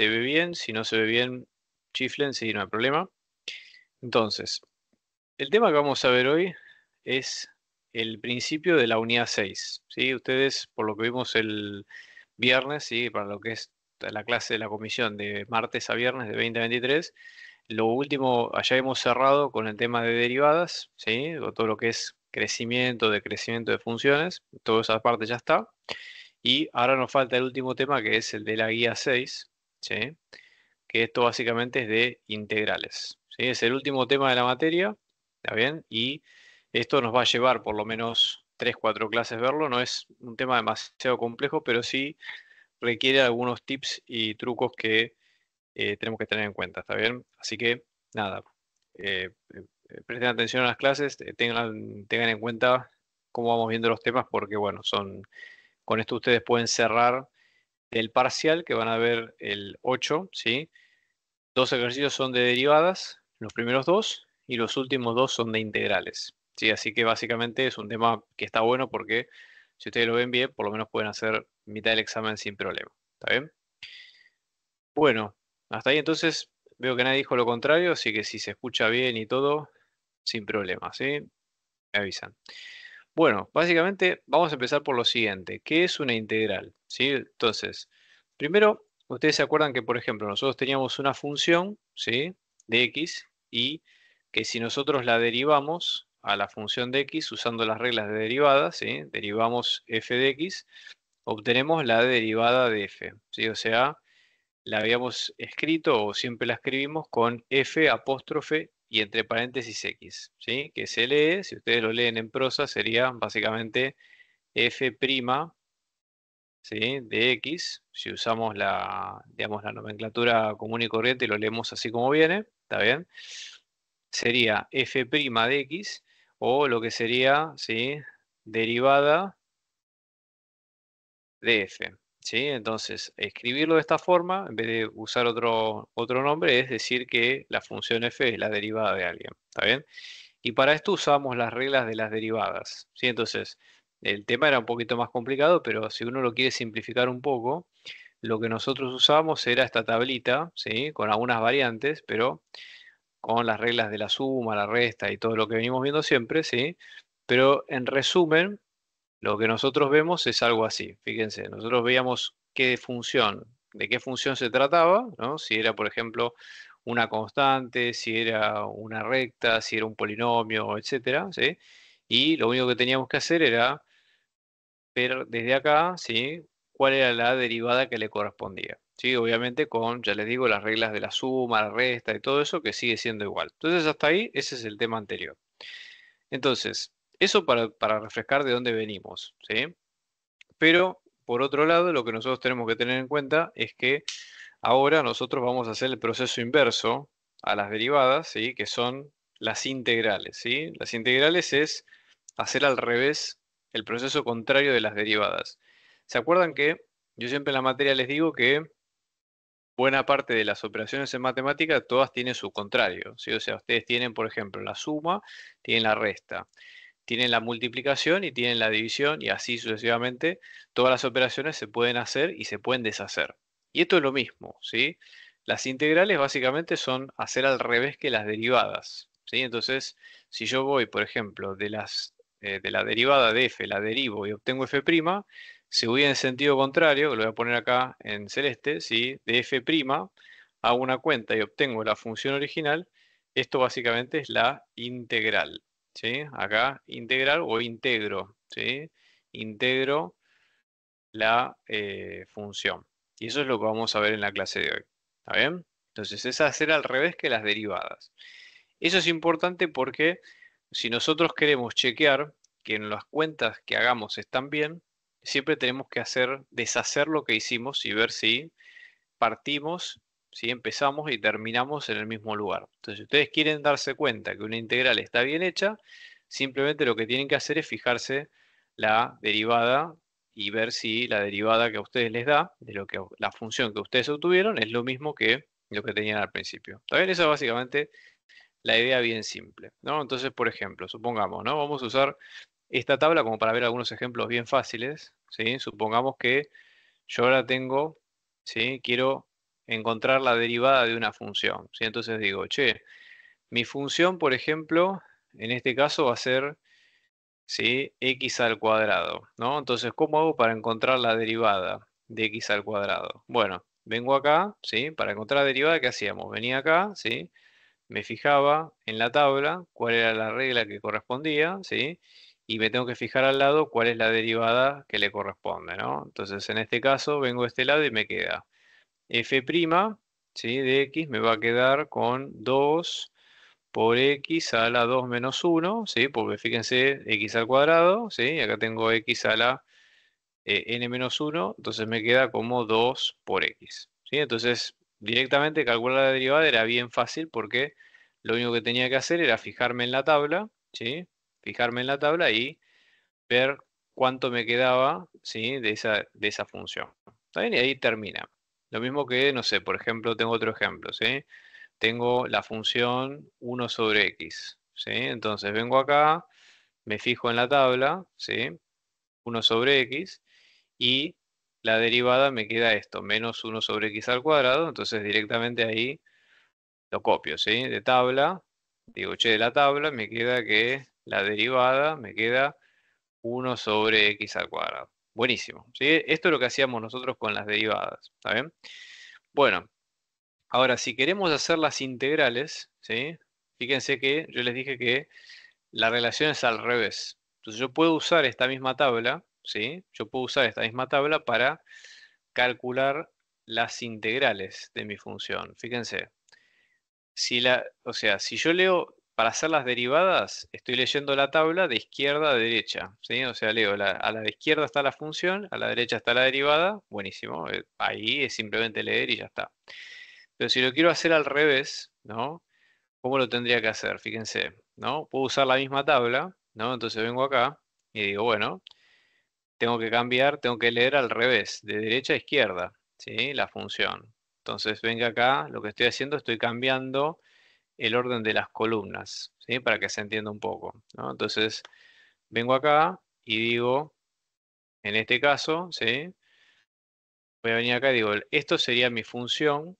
se ve bien, si no se ve bien, chiflen, si no hay problema. Entonces, el tema que vamos a ver hoy es el principio de la unidad 6. ¿sí? Ustedes, por lo que vimos el viernes, y para lo que es la clase de la comisión de martes a viernes de 2023, lo último, allá hemos cerrado con el tema de derivadas, ¿sí? todo lo que es crecimiento, decrecimiento de funciones, toda esa parte ya está. Y ahora nos falta el último tema que es el de la guía 6, que esto básicamente es de integrales. Es el último tema de la materia, ¿está bien? Y esto nos va a llevar por lo menos 3, 4 clases verlo, no es un tema demasiado complejo, pero sí requiere algunos tips y trucos que eh, tenemos que tener en cuenta, ¿está bien? Así que, nada, eh, eh, presten atención a las clases, tengan, tengan en cuenta cómo vamos viendo los temas, porque bueno, son, con esto ustedes pueden cerrar del parcial, que van a ver el 8, ¿sí? Dos ejercicios son de derivadas, los primeros dos, y los últimos dos son de integrales. ¿sí? Así que básicamente es un tema que está bueno porque si ustedes lo ven bien, por lo menos pueden hacer mitad del examen sin problema. ¿Está bien? Bueno, hasta ahí entonces veo que nadie dijo lo contrario, así que si se escucha bien y todo, sin problema, ¿sí? Me avisan. Bueno, básicamente vamos a empezar por lo siguiente, ¿qué es una integral? ¿Sí? Entonces, primero, ustedes se acuerdan que, por ejemplo, nosotros teníamos una función de x y que si nosotros la derivamos a la función de x usando las reglas de derivada, ¿sí? derivamos f de x, obtenemos la derivada de f. ¿sí? O sea, la habíamos escrito o siempre la escribimos con f apóstrofe y entre paréntesis X, ¿sí? que se lee, si ustedes lo leen en prosa, sería básicamente F' ¿sí? de X, si usamos la, digamos, la nomenclatura común y corriente y lo leemos así como viene, ¿está bien? Sería F' de X o lo que sería ¿sí? derivada de F. Entonces, escribirlo de esta forma, en vez de usar otro, otro nombre, es decir que la función f es la derivada de alguien, ¿está bien? Y para esto usamos las reglas de las derivadas, ¿sí? Entonces, el tema era un poquito más complicado, pero si uno lo quiere simplificar un poco, lo que nosotros usamos era esta tablita, ¿sí? Con algunas variantes, pero con las reglas de la suma, la resta y todo lo que venimos viendo siempre, ¿sí? Pero en resumen, lo que nosotros vemos es algo así. Fíjense, nosotros veíamos qué función, de qué función se trataba, ¿no? si era, por ejemplo, una constante, si era una recta, si era un polinomio, etcétera, Y lo único que teníamos que hacer era ver desde acá, ¿sí? cuál era la derivada que le correspondía. ¿sí? Obviamente con, ya les digo, las reglas de la suma, la resta y todo eso que sigue siendo igual. Entonces hasta ahí, ese es el tema anterior. Entonces, eso para, refrescar de dónde venimos, ¿sí? Pero, por otro lado, lo que nosotros tenemos que tener en cuenta es que ahora nosotros vamos a hacer el proceso inverso a las derivadas, ¿sí? Que son las integrales, ¿sí? Las integrales es hacer al revés el proceso contrario de las derivadas. ¿Se acuerdan que yo siempre en la materia les digo que buena parte de las operaciones en matemática todas tienen su contrario? O sea, ustedes tienen, por ejemplo, la suma, tienen la resta tienen la multiplicación y tienen la división y así sucesivamente, todas las operaciones se pueden hacer y se pueden deshacer. Y esto es lo mismo, ¿sí? Las integrales básicamente son hacer al revés que las derivadas, ¿sí? Entonces, si yo voy, por ejemplo, de, las, eh, de la derivada de f, la derivo y obtengo f', si voy en sentido contrario, lo voy a poner acá en celeste, ¿sí? de f', hago una cuenta y obtengo la función original, esto básicamente es la integral. ¿sí? Acá, integrar o integro, ¿sí? Integro la eh, función. Y eso es lo que vamos a ver en la clase de hoy. ¿Está bien? Entonces, es hacer al revés que las derivadas. Eso es importante porque si nosotros queremos chequear que en las cuentas que hagamos están bien, siempre tenemos que hacer, deshacer lo que hicimos y ver si partimos ¿sí? empezamos y terminamos en el mismo lugar. Entonces, si ustedes quieren darse cuenta que una integral está bien hecha, simplemente lo que tienen que hacer es fijarse la derivada y ver si la derivada que a ustedes les da de lo que la función que ustedes obtuvieron es lo mismo que lo que tenían al principio. también bien? Esa es básicamente la idea bien simple. ¿no? Entonces, por ejemplo, supongamos, ¿no? Vamos a usar esta tabla como para ver algunos ejemplos bien fáciles. ¿sí? Supongamos que yo ahora tengo, ¿sí? quiero encontrar la derivada de una función. Entonces digo, che, mi función, por ejemplo, en este caso va a ser ¿sí? x al cuadrado. Entonces, ¿cómo hago para encontrar la derivada de x al cuadrado? Bueno, vengo acá, ¿sí? para encontrar la derivada, ¿qué hacíamos? Venía acá, ¿sí? me fijaba en la tabla cuál era la regla que correspondía, ¿sí? y me tengo que fijar al lado cuál es la derivada que le corresponde. ¿no? Entonces, en este caso, vengo a este lado y me queda f' de x me va a quedar con 2 por x a la 2 menos 1, ¿sí? porque fíjense, x al cuadrado, ¿sí? acá tengo x a la eh, n menos 1, entonces me queda como 2 por x. ¿sí? Entonces, directamente calcular la derivada era bien fácil porque lo único que tenía que hacer era fijarme en la tabla, ¿sí? fijarme en la tabla y ver cuánto me quedaba ¿sí? de, esa, de esa función. Y ahí termina. Lo mismo que, no sé, por ejemplo, tengo otro ejemplo, Tengo la función 1 sobre x, ¿sí? Entonces vengo acá, me fijo en la tabla, ¿sí? 1 sobre x, y la derivada me queda esto, menos 1 sobre x al cuadrado, entonces directamente ahí lo copio, ¿sí? De tabla, digo, che, de la tabla me queda que la derivada me queda 1 sobre x al cuadrado. Buenísimo. ¿sí? Esto es lo que hacíamos nosotros con las derivadas. ¿Está Bueno, ahora si queremos hacer las integrales, ¿sí? fíjense que yo les dije que la relación es al revés. Entonces yo puedo usar esta misma tabla, ¿sí? yo puedo usar esta misma tabla para calcular las integrales de mi función. Fíjense, si la, o sea, si yo leo para hacer las derivadas estoy leyendo la tabla de izquierda a derecha, O sea, leo, a la izquierda está la función, a la derecha está la derivada, buenísimo, eh, ahí es simplemente leer y ya está. Pero si lo quiero hacer al revés, ¿no? ¿Cómo lo tendría que hacer? Fíjense, ¿no? Puedo usar la misma tabla, ¿no? Entonces vengo acá y digo, bueno, tengo que cambiar, tengo que leer al revés, de derecha a izquierda, ¿sí? La función. Entonces venga acá, lo que estoy haciendo, estoy cambiando el orden de las columnas, ¿sí? para que se entienda un poco. ¿no? Entonces, vengo acá y digo, en este caso, ¿sí? voy a venir acá y digo, esto sería mi función,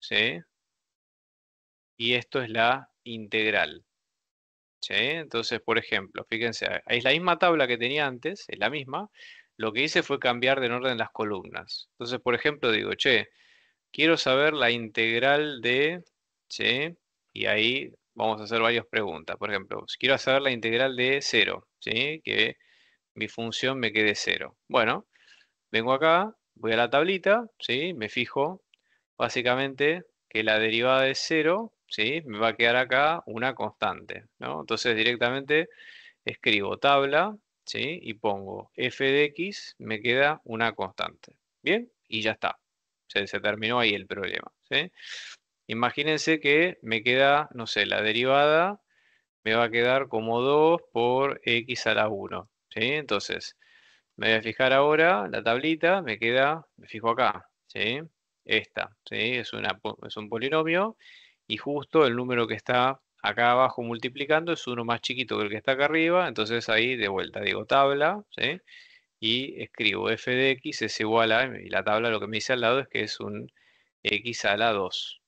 ¿sí? y esto es la integral. ¿sí? Entonces, por ejemplo, fíjense, es la misma tabla que tenía antes, es la misma, lo que hice fue cambiar de orden las columnas. Entonces, por ejemplo, digo, che, quiero saber la integral de, ¿sí? y ahí vamos a hacer varias preguntas. Por ejemplo, si quiero hacer la integral de 0, ¿sí? que mi función me quede 0. Bueno, vengo acá, voy a la tablita, ¿sí? me fijo básicamente que la derivada de 0 ¿sí? me va a quedar acá una constante. ¿no? Entonces directamente escribo tabla ¿sí? y pongo f de x, me queda una constante. ¿Bien? Y ya está. Se, terminó ahí el problema. Imagínense que me queda, no sé, la derivada me va a quedar como 2 por x a la 1. Entonces, me voy a fijar ahora la tablita, me queda, me fijo acá, esta, Es, es un polinomio y justo el número que está acá abajo multiplicando es uno más chiquito que el que está acá arriba, entonces ahí de vuelta digo tabla, y escribo f de x es igual a, y la tabla lo que me dice al lado es que es un x a la 2,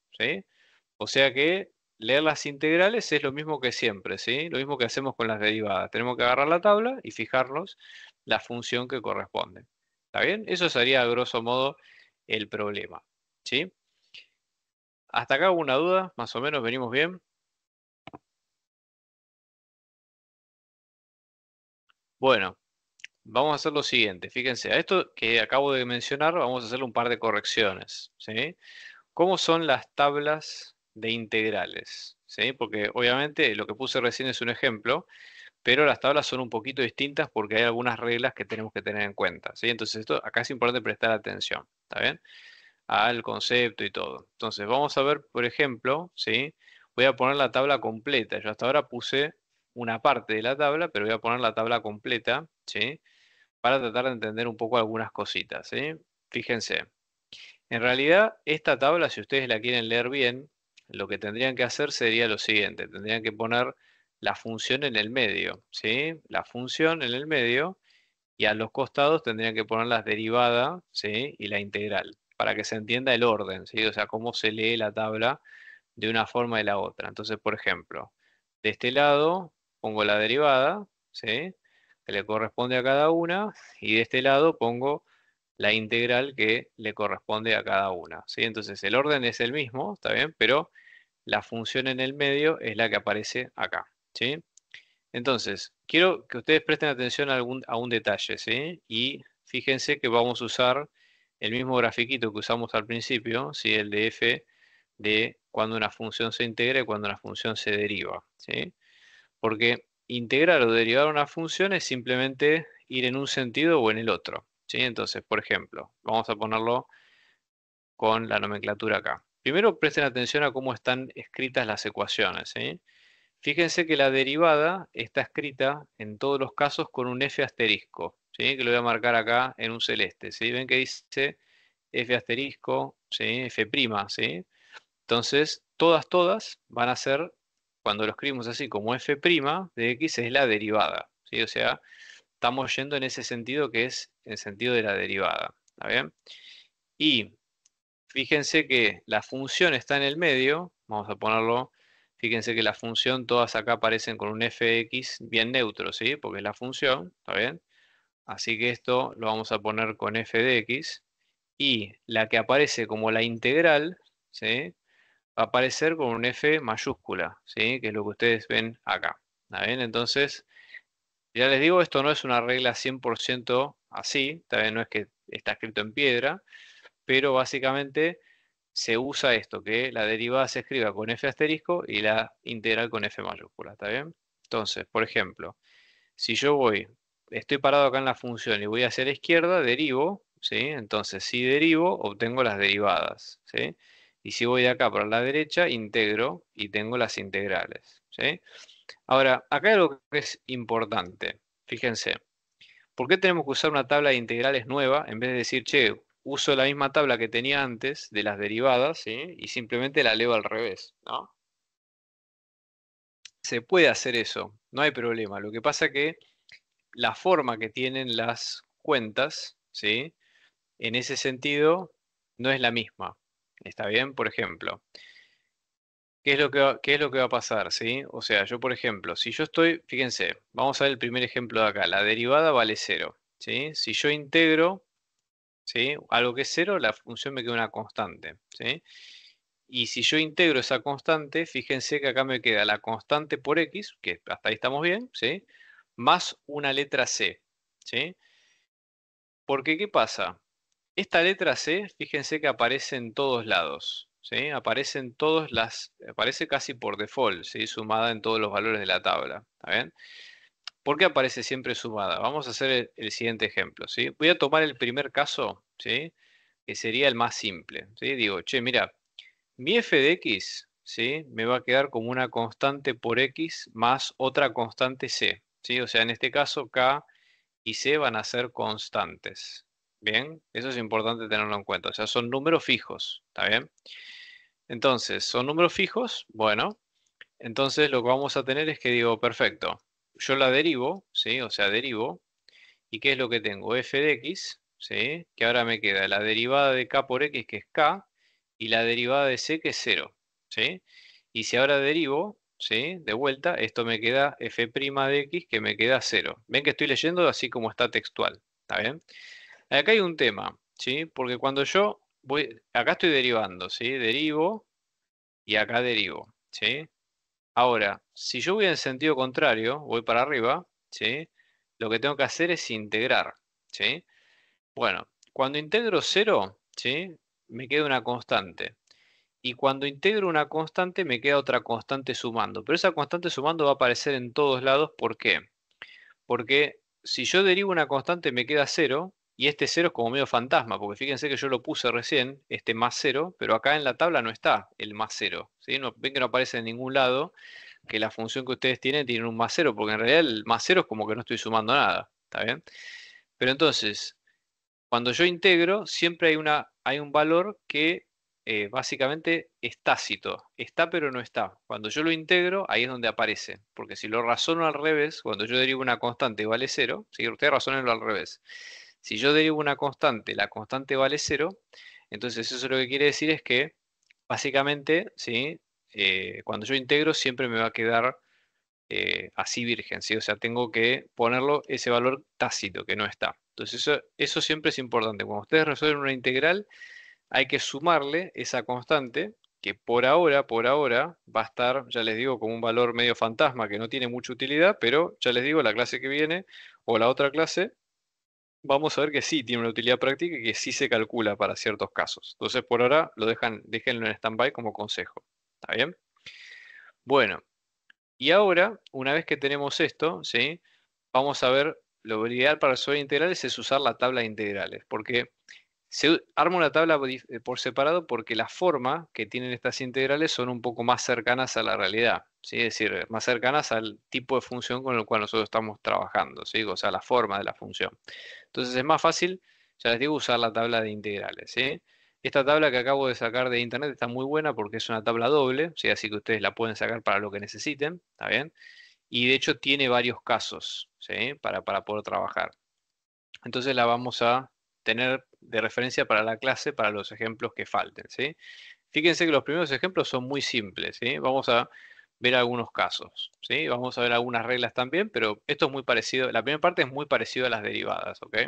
o sea que leer las integrales es lo mismo que siempre, ¿sí? Lo mismo que hacemos con las derivadas. Tenemos que agarrar la tabla y fijarnos la función que corresponde. ¿Está bien? Eso sería a grosso modo el problema, ¿sí? Hasta acá alguna duda, más o menos venimos bien. Bueno, vamos a hacer lo siguiente. Fíjense, a esto que acabo de mencionar vamos a hacer un par de correcciones. ¿sí? ¿Cómo son las tablas de integrales? ¿Sí? Porque obviamente lo que puse recién es un ejemplo, pero las tablas son un poquito distintas porque hay algunas reglas que tenemos que tener en cuenta. ¿sí? Entonces, esto, acá es importante prestar atención, ¿está bien? Al concepto y todo. Entonces, vamos a ver, por ejemplo, ¿sí? voy a poner la tabla completa. Yo hasta ahora puse una parte de la tabla, pero voy a poner la tabla completa, ¿sí? Para tratar de entender un poco algunas cositas, Fíjense, en realidad, esta tabla, si ustedes la quieren leer bien, lo que tendrían que hacer sería lo siguiente, tendrían que poner la función en el medio, ¿sí? La función en el medio y a los costados tendrían que poner las derivadas, ¿sí? Y la integral, para que se entienda el orden, ¿sí? O sea, cómo se lee la tabla de una forma y de la otra. Entonces, por ejemplo, de este lado pongo la derivada, ¿sí? Que le corresponde a cada una, y de este lado pongo la integral que le corresponde a cada una. ¿sí? Entonces el orden es el mismo, está bien, pero la función en el medio es la que aparece acá. ¿sí? Entonces, quiero que ustedes presten atención a, un detalle, Y fíjense que vamos a usar el mismo grafiquito que usamos al principio, El de f de cuando una función se integra y cuando una función se deriva, Porque integrar o derivar una función es simplemente ir en un sentido o en el otro, entonces, por ejemplo, vamos a ponerlo con la nomenclatura acá. Primero presten atención a cómo están escritas las ecuaciones. Fíjense que la derivada está escrita en todos los casos con un F asterisco, que lo voy a marcar acá en un celeste. Ven que dice F asterisco, F prima. Entonces, todas, todas van a ser, cuando lo escribimos así como F prima de X, es la derivada. O sea, estamos yendo en ese sentido que es el sentido de la derivada. ¿Está bien? Y fíjense que la función está en el medio, vamos a ponerlo, fíjense que la función, todas acá aparecen con un fx bien neutro, ¿sí? Porque es la función, ¿está bien? Así que esto lo vamos a poner con f de x, y la que aparece como la integral, Va a aparecer con un f mayúscula, ¿sí? Que es lo que ustedes ven acá, ¿está bien? Entonces, ya les digo, esto no es una regla 100% así, también no es que está escrito en piedra, pero básicamente se usa esto, que la derivada se escriba con f asterisco y la integral con f mayúscula, ¿está bien? Entonces, por ejemplo, si yo voy, estoy parado acá en la función y voy hacia la izquierda, derivo, ¿sí? Entonces, si derivo, obtengo las derivadas, ¿sí? Y si voy de acá para la derecha, integro y tengo las integrales, ¿sí? Ahora, acá hay algo que es importante. Fíjense, ¿por qué tenemos que usar una tabla de integrales nueva en vez de decir, che, uso la misma tabla que tenía antes de las derivadas ¿sí? y simplemente la leo al revés? ¿no? Se puede hacer eso, no hay problema. Lo que pasa es que la forma que tienen las cuentas, ¿sí? en ese sentido, no es la misma. ¿Está bien? Por ejemplo, ¿Qué es, lo que va, qué es lo que va a pasar? ¿sí? O sea, yo, por ejemplo, si yo estoy, fíjense, vamos a ver el primer ejemplo de acá, la derivada vale 0. Si yo integro ¿sí? algo que es cero, la función me queda una constante. Y si yo integro esa constante, fíjense que acá me queda la constante por x, que hasta ahí estamos bien, ¿sí? más una letra c. ¿sí? Porque, ¿qué pasa? Esta letra c, fíjense que aparece en todos lados. Aparecen todos las, aparece casi por default, ¿sí? Sumada en todos los valores de la tabla, ¿Por qué aparece siempre sumada? Vamos a hacer el, siguiente ejemplo, ¿sí? Voy a tomar el primer caso, ¿sí? Que sería el más simple, ¿sí? Digo, che, mira, mi f de x, Me va a quedar como una constante por x más otra constante c, ¿sí? O sea, en este caso K y C van a ser constantes, Bien, eso es importante tenerlo en cuenta. O sea, son números fijos, ¿está bien? Entonces, son números fijos, bueno, entonces lo que vamos a tener es que digo, perfecto, yo la derivo, ¿sí? O sea, derivo, ¿y qué es lo que tengo? f de x, ¿sí? Que ahora me queda la derivada de k por x, que es k, y la derivada de c, que es 0, ¿sí? Y si ahora derivo, ¿sí? De vuelta, esto me queda f' de x, que me queda cero Ven que estoy leyendo así como está textual, ¿está bien? Acá hay un tema, ¿sí? Porque cuando yo voy, acá estoy derivando, ¿sí? Derivo y acá derivo, ¿sí? Ahora, si yo voy en sentido contrario, voy para arriba, ¿sí? Lo que tengo que hacer es integrar, ¿sí? Bueno, cuando integro cero, ¿sí? Me queda una constante. Y cuando integro una constante, me queda otra constante sumando. Pero esa constante sumando va a aparecer en todos lados. ¿Por qué? Porque si yo derivo una constante, me queda 0. Y este cero es como medio fantasma, porque fíjense que yo lo puse recién, este más cero, pero acá en la tabla no está el más 0. ven que no aparece en ningún lado que la función que ustedes tienen tiene un más cero, porque en realidad el más 0 es como que no estoy sumando nada. ¿Está bien? Pero entonces, cuando yo integro, siempre hay, una, hay un valor que eh, básicamente es tácito. Está pero no está. Cuando yo lo integro, ahí es donde aparece. Porque si lo razono al revés, cuando yo derivo una constante vale cero, si ustedes razonenlo al revés si yo derivo una constante, la constante vale 0, entonces eso lo que quiere decir es que básicamente, ¿sí? Eh, cuando yo integro siempre me va a quedar eh, así virgen, o sea, tengo que ponerlo ese valor tácito que no está. Entonces eso, eso siempre es importante. Cuando ustedes resuelven una integral, hay que sumarle esa constante que por ahora, por ahora, va a estar, ya les digo, como un valor medio fantasma que no tiene mucha utilidad, pero ya les digo, la clase que viene o la otra clase vamos a ver que sí tiene una utilidad práctica y que sí se calcula para ciertos casos. Entonces, por ahora, lo dejan, déjenlo en stand-by como consejo. ¿Está bien? Bueno, y ahora, una vez que tenemos esto, ¿sí? vamos a ver, lo ideal para resolver integrales es usar la tabla de integrales, porque se arma una tabla por eh, separado porque la forma que tienen estas integrales son un poco más cercanas a la realidad, es decir, eh, más cercanas al tipo de función con el cual nosotros estamos trabajando, ¿sí? o sea, la forma de la función. Entonces es más fácil, ya les digo, usar la tabla de integrales. Esta tabla que acabo de sacar de internet está muy buena porque es una tabla doble, así que ustedes la pueden sacar para lo que necesiten, ¿está bien? Y de hecho tiene varios casos para, para poder trabajar. Entonces la vamos a tener de referencia para la clase para los ejemplos que falten. ¿sí? Fíjense que los primeros ejemplos son muy simples. ¿sí? Vamos a ver algunos casos. ¿sí? Vamos a ver algunas reglas también, pero esto es muy parecido. La primera parte es muy parecida a las derivadas. ¿ok?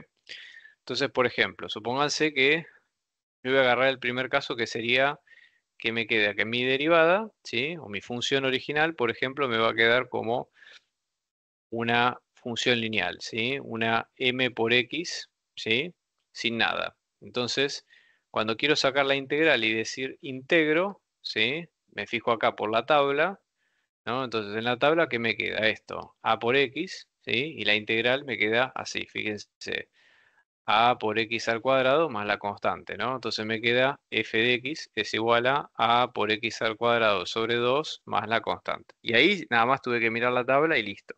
Entonces, por ejemplo, supónganse que yo voy a agarrar el primer caso que sería que me queda que mi derivada, ¿sí? o mi función original, por ejemplo, me va a quedar como una función lineal, ¿sí? una m por x, ¿sí? sin nada. Entonces, cuando quiero sacar la integral y decir integro, ¿sí? me fijo acá por la tabla, ¿no? entonces en la tabla, ¿qué me queda? Esto, a por x, y la integral me queda así, fíjense, a por x al cuadrado más la constante, ¿no? entonces me queda f de x es igual a a por x al cuadrado sobre 2 más la constante. Y ahí nada más tuve que mirar la tabla y listo.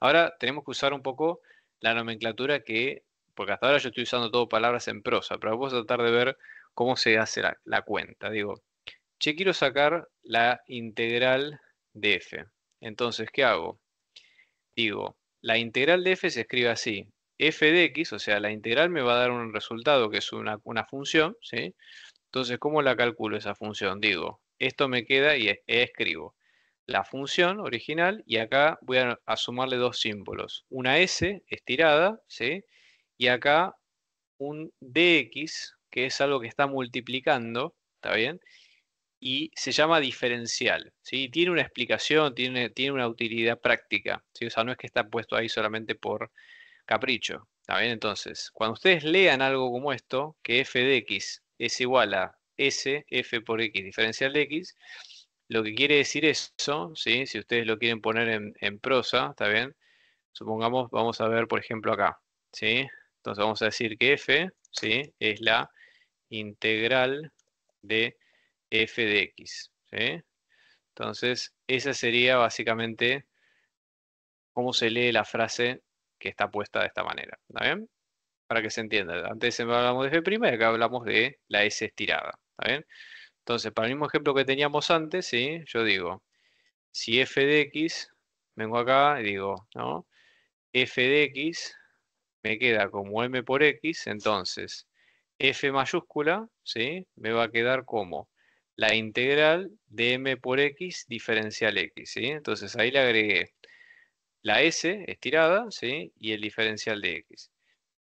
Ahora tenemos que usar un poco la nomenclatura que porque hasta ahora yo estoy usando todo palabras en prosa, pero vamos a tratar de ver cómo se hace la, cuenta. Digo, che, quiero sacar la integral de f. Entonces, ¿qué hago? Digo, la integral de f se escribe así. f de x, o sea, la integral me va a dar un resultado que es una, función, ¿sí? Entonces, ¿cómo la calculo esa función? Digo, esto me queda y e escribo la función original y acá voy a, a sumarle dos símbolos. Una S estirada, ¿sí? y acá un dx, que es algo que está multiplicando, ¿está bien? Y se llama diferencial, ¿sí? Tiene una explicación, tiene, tiene una utilidad práctica, ¿sí? O sea, no es que está puesto ahí solamente por capricho, ¿está bien? Entonces, cuando ustedes lean algo como esto, que f de x es igual a s, f por x, diferencial de x, lo que quiere decir eso, ¿sí? Si ustedes lo quieren poner en, en prosa, ¿está bien? Supongamos, vamos a ver, por ejemplo, acá, ¿sí? Entonces vamos a decir que f ¿sí? es la integral de f de x. Entonces esa sería básicamente cómo se lee la frase que está puesta de esta manera. ¿Está bien? Para que se entienda. Antes hablamos de f' y acá hablamos de la s estirada. ¿Está bien? Entonces, para el mismo ejemplo que teníamos antes, yo digo, si f de x, vengo acá y digo, ¿no? f de x me queda como m por x, entonces f mayúscula, ¿sí? Me va a quedar como la integral de m por x diferencial x, ¿sí? Entonces ahí le agregué la s estirada, ¿sí? Y el diferencial de x.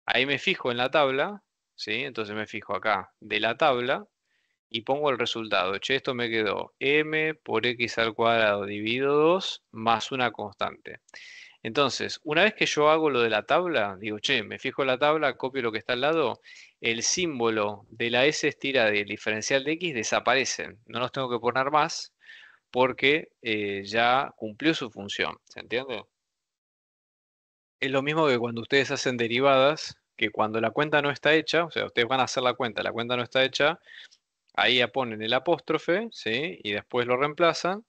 Ahí me fijo en la tabla, ¿sí? Entonces me fijo acá de la tabla y pongo el resultado. Che, esto me quedó m por x al cuadrado dividido 2 más una constante. Entonces, una vez que yo hago lo de la tabla, digo, che, me fijo la tabla, copio lo que está al lado, el símbolo de la S y el diferencial de X desaparece. No los tengo que poner más porque eh, ya cumplió su función. ¿Se entiende? Es lo mismo que cuando ustedes hacen derivadas, que cuando la cuenta no está hecha, o sea, ustedes van a hacer la cuenta, la cuenta no está hecha, ahí ya ponen el apóstrofe, ¿sí? Y después lo reemplazan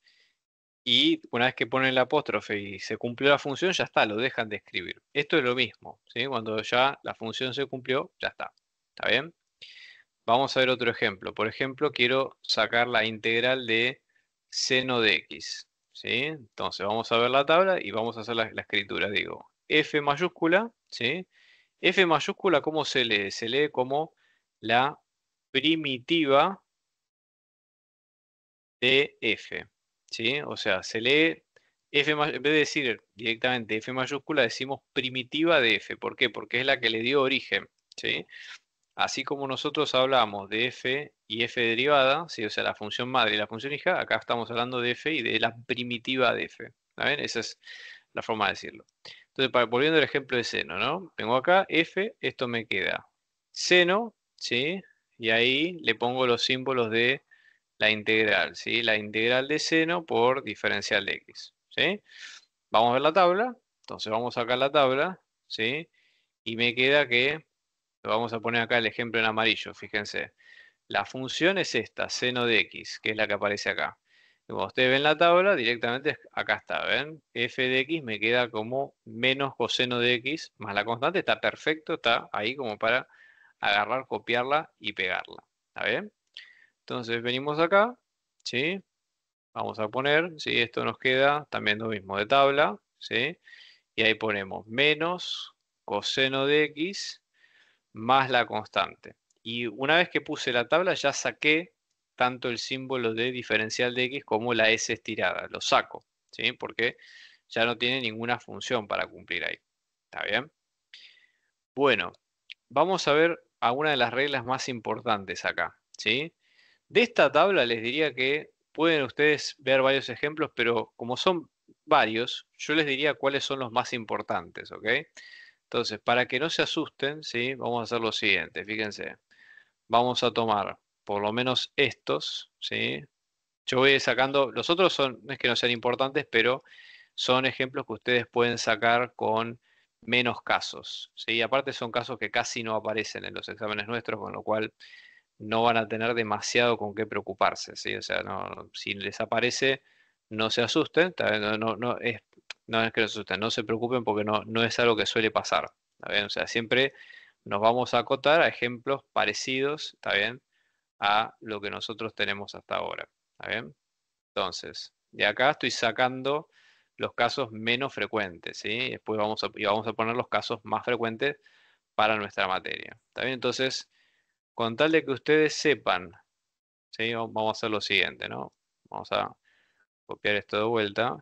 y una vez que ponen el apóstrofe y se cumplió la función, ya está, lo dejan de escribir. Esto es lo mismo, ¿sí? cuando ya la función se cumplió, ya está. ¿Está bien? Vamos a ver otro ejemplo. Por ejemplo, quiero sacar la integral de seno de x. ¿sí? Entonces vamos a ver la tabla y vamos a hacer la, escritura. Digo, f mayúscula, ¿sí? f mayúscula, ¿cómo se lee? Se lee como la primitiva de f. O sea, se lee F, en vez de decir directamente F mayúscula, decimos primitiva de F. ¿Por qué? Porque es la que le dio origen, ¿sí? Así como nosotros hablamos de F y F derivada, o sea, la función madre y la función hija, acá estamos hablando de F y de la primitiva de F. Esa es la forma de decirlo. Entonces, para, volviendo al ejemplo de seno, ¿no? Tengo acá F, esto me queda seno, ¿sí? Y ahí le pongo los símbolos de la integral, ¿sí? La integral de seno por diferencial de x, ¿sí? Vamos a ver la tabla, entonces vamos a la tabla, ¿sí? Y me queda que, vamos a poner acá el ejemplo en amarillo, fíjense. La función es esta, seno de x, que es la que aparece acá. Como ustedes ven la tabla, directamente acá está, ¿ven? f de x me queda como menos coseno de x más la constante, está perfecto, está ahí como para agarrar, copiarla y pegarla, ¿está bien? Entonces venimos acá, ¿sí? Vamos a poner, ¿sí? Esto nos queda también lo mismo de tabla, ¿sí? Y ahí ponemos menos coseno de x más la constante. Y una vez que puse la tabla ya saqué tanto el símbolo de diferencial de x como la s estirada. Lo saco, ¿sí? Porque ya no tiene ninguna función para cumplir ahí. ¿Está bien? Bueno, vamos a ver a una de las reglas más importantes acá, ¿sí? De esta tabla les diría que pueden ustedes ver varios ejemplos, pero como son varios, yo les diría cuáles son los más importantes, ¿ok? Entonces, para que no se asusten, ¿sí? Vamos a hacer lo siguiente, fíjense. Vamos a tomar por lo menos estos, ¿sí? Yo voy sacando, los otros son, no es que no sean importantes, pero son ejemplos que ustedes pueden sacar con menos casos, ¿sí? Aparte son casos que casi no aparecen en los exámenes nuestros, con lo cual no van a tener demasiado con qué preocuparse, ¿sí? O sea, si les aparece, no se asusten, no, es, no es que se asusten, no se preocupen porque no, no es algo que suele pasar, ¿está bien? O sea, siempre nos vamos a acotar a ejemplos parecidos, ¿está bien? A lo que nosotros tenemos hasta ahora, ¿está bien? Entonces, de acá estoy sacando los casos menos frecuentes, ¿sí? Después vamos a, y vamos a poner los casos más frecuentes para nuestra materia, ¿está bien? Entonces con tal de que ustedes sepan, ¿sí? vamos a hacer lo siguiente, ¿no? Vamos a copiar esto de vuelta,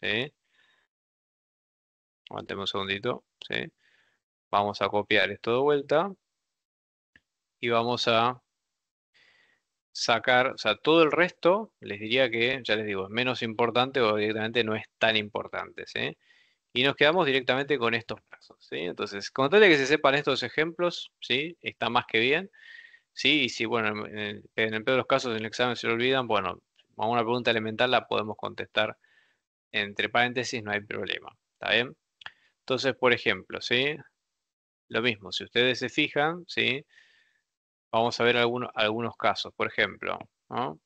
¿sí? Aguantemos un segundito, ¿sí? Vamos a copiar esto de vuelta y vamos a sacar, o sea, todo el resto, les diría que, ya les digo, es menos importante o directamente no es tan importante, ¿sí? y nos quedamos directamente con estos casos. ¿sí? Entonces, con tal que se sepan estos ejemplos, ¿sí? está más que bien. ¿sí? Y si, bueno, en el, peor de los casos en el examen se lo olvidan, bueno, a una pregunta elemental la podemos contestar entre paréntesis, no hay problema. ¿Está bien? Entonces, por ejemplo, ¿sí? Lo mismo, si ustedes se fijan, ¿sí? Vamos a ver algunos, algunos casos. Por ejemplo, ¿no?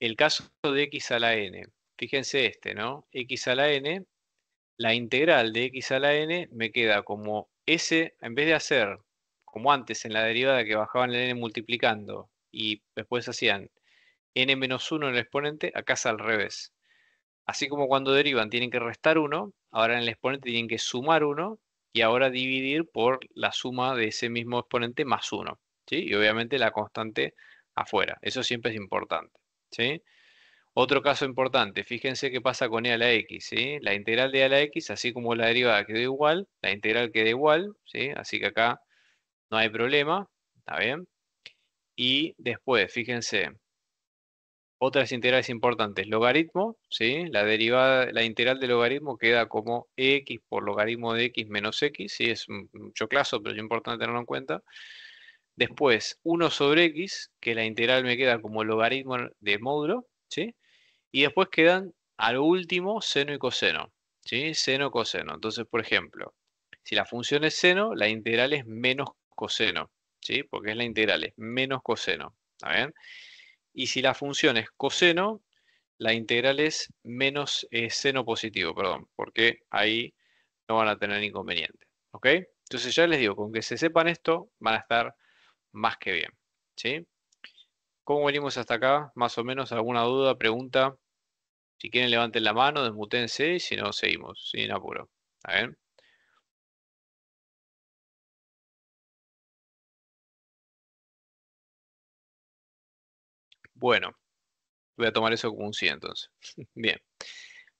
el caso de x a la n. Fíjense este, ¿no? x a la n la integral de x a la n me queda como s, en vez de hacer como antes en la derivada que bajaban el n multiplicando y después hacían n menos 1 en el exponente, acá es al revés. Así como cuando derivan tienen que restar 1, ahora en el exponente tienen que sumar 1 y ahora dividir por la suma de ese mismo exponente más 1. ¿sí? Y obviamente la constante afuera. Eso siempre es importante. ¿sí? Otro caso importante, fíjense qué pasa con e a la x, ¿sí? La integral de e a la x, así como la derivada quedó igual, la integral queda igual, ¿sí? Así que acá no hay problema, ¿está bien? Y después, fíjense, otras integrales importantes, logaritmo, ¿sí? La derivada, la integral de logaritmo queda como x por logaritmo de x menos x, ¿sí? Es mucho claso, pero es importante tenerlo en cuenta. Después, 1 sobre x, que la integral me queda como logaritmo de módulo, ¿sí? Y después quedan al último seno y coseno. ¿sí? Seno, coseno. Entonces, por ejemplo, si la función es seno, la integral es menos coseno. ¿sí? Porque es la integral, es menos coseno. Y si la función es coseno, la integral es menos seno positivo, perdón, porque ahí no van a tener inconveniente. ¿Ok? Entonces ya les digo, con que se sepan esto, van a estar más que bien. ¿Sí? ¿Cómo venimos hasta acá? Más o menos, alguna duda, pregunta. Si quieren, levanten la mano, desmutense y si no, seguimos, sin apuro. Bueno, voy a tomar eso como un sí entonces. Bien.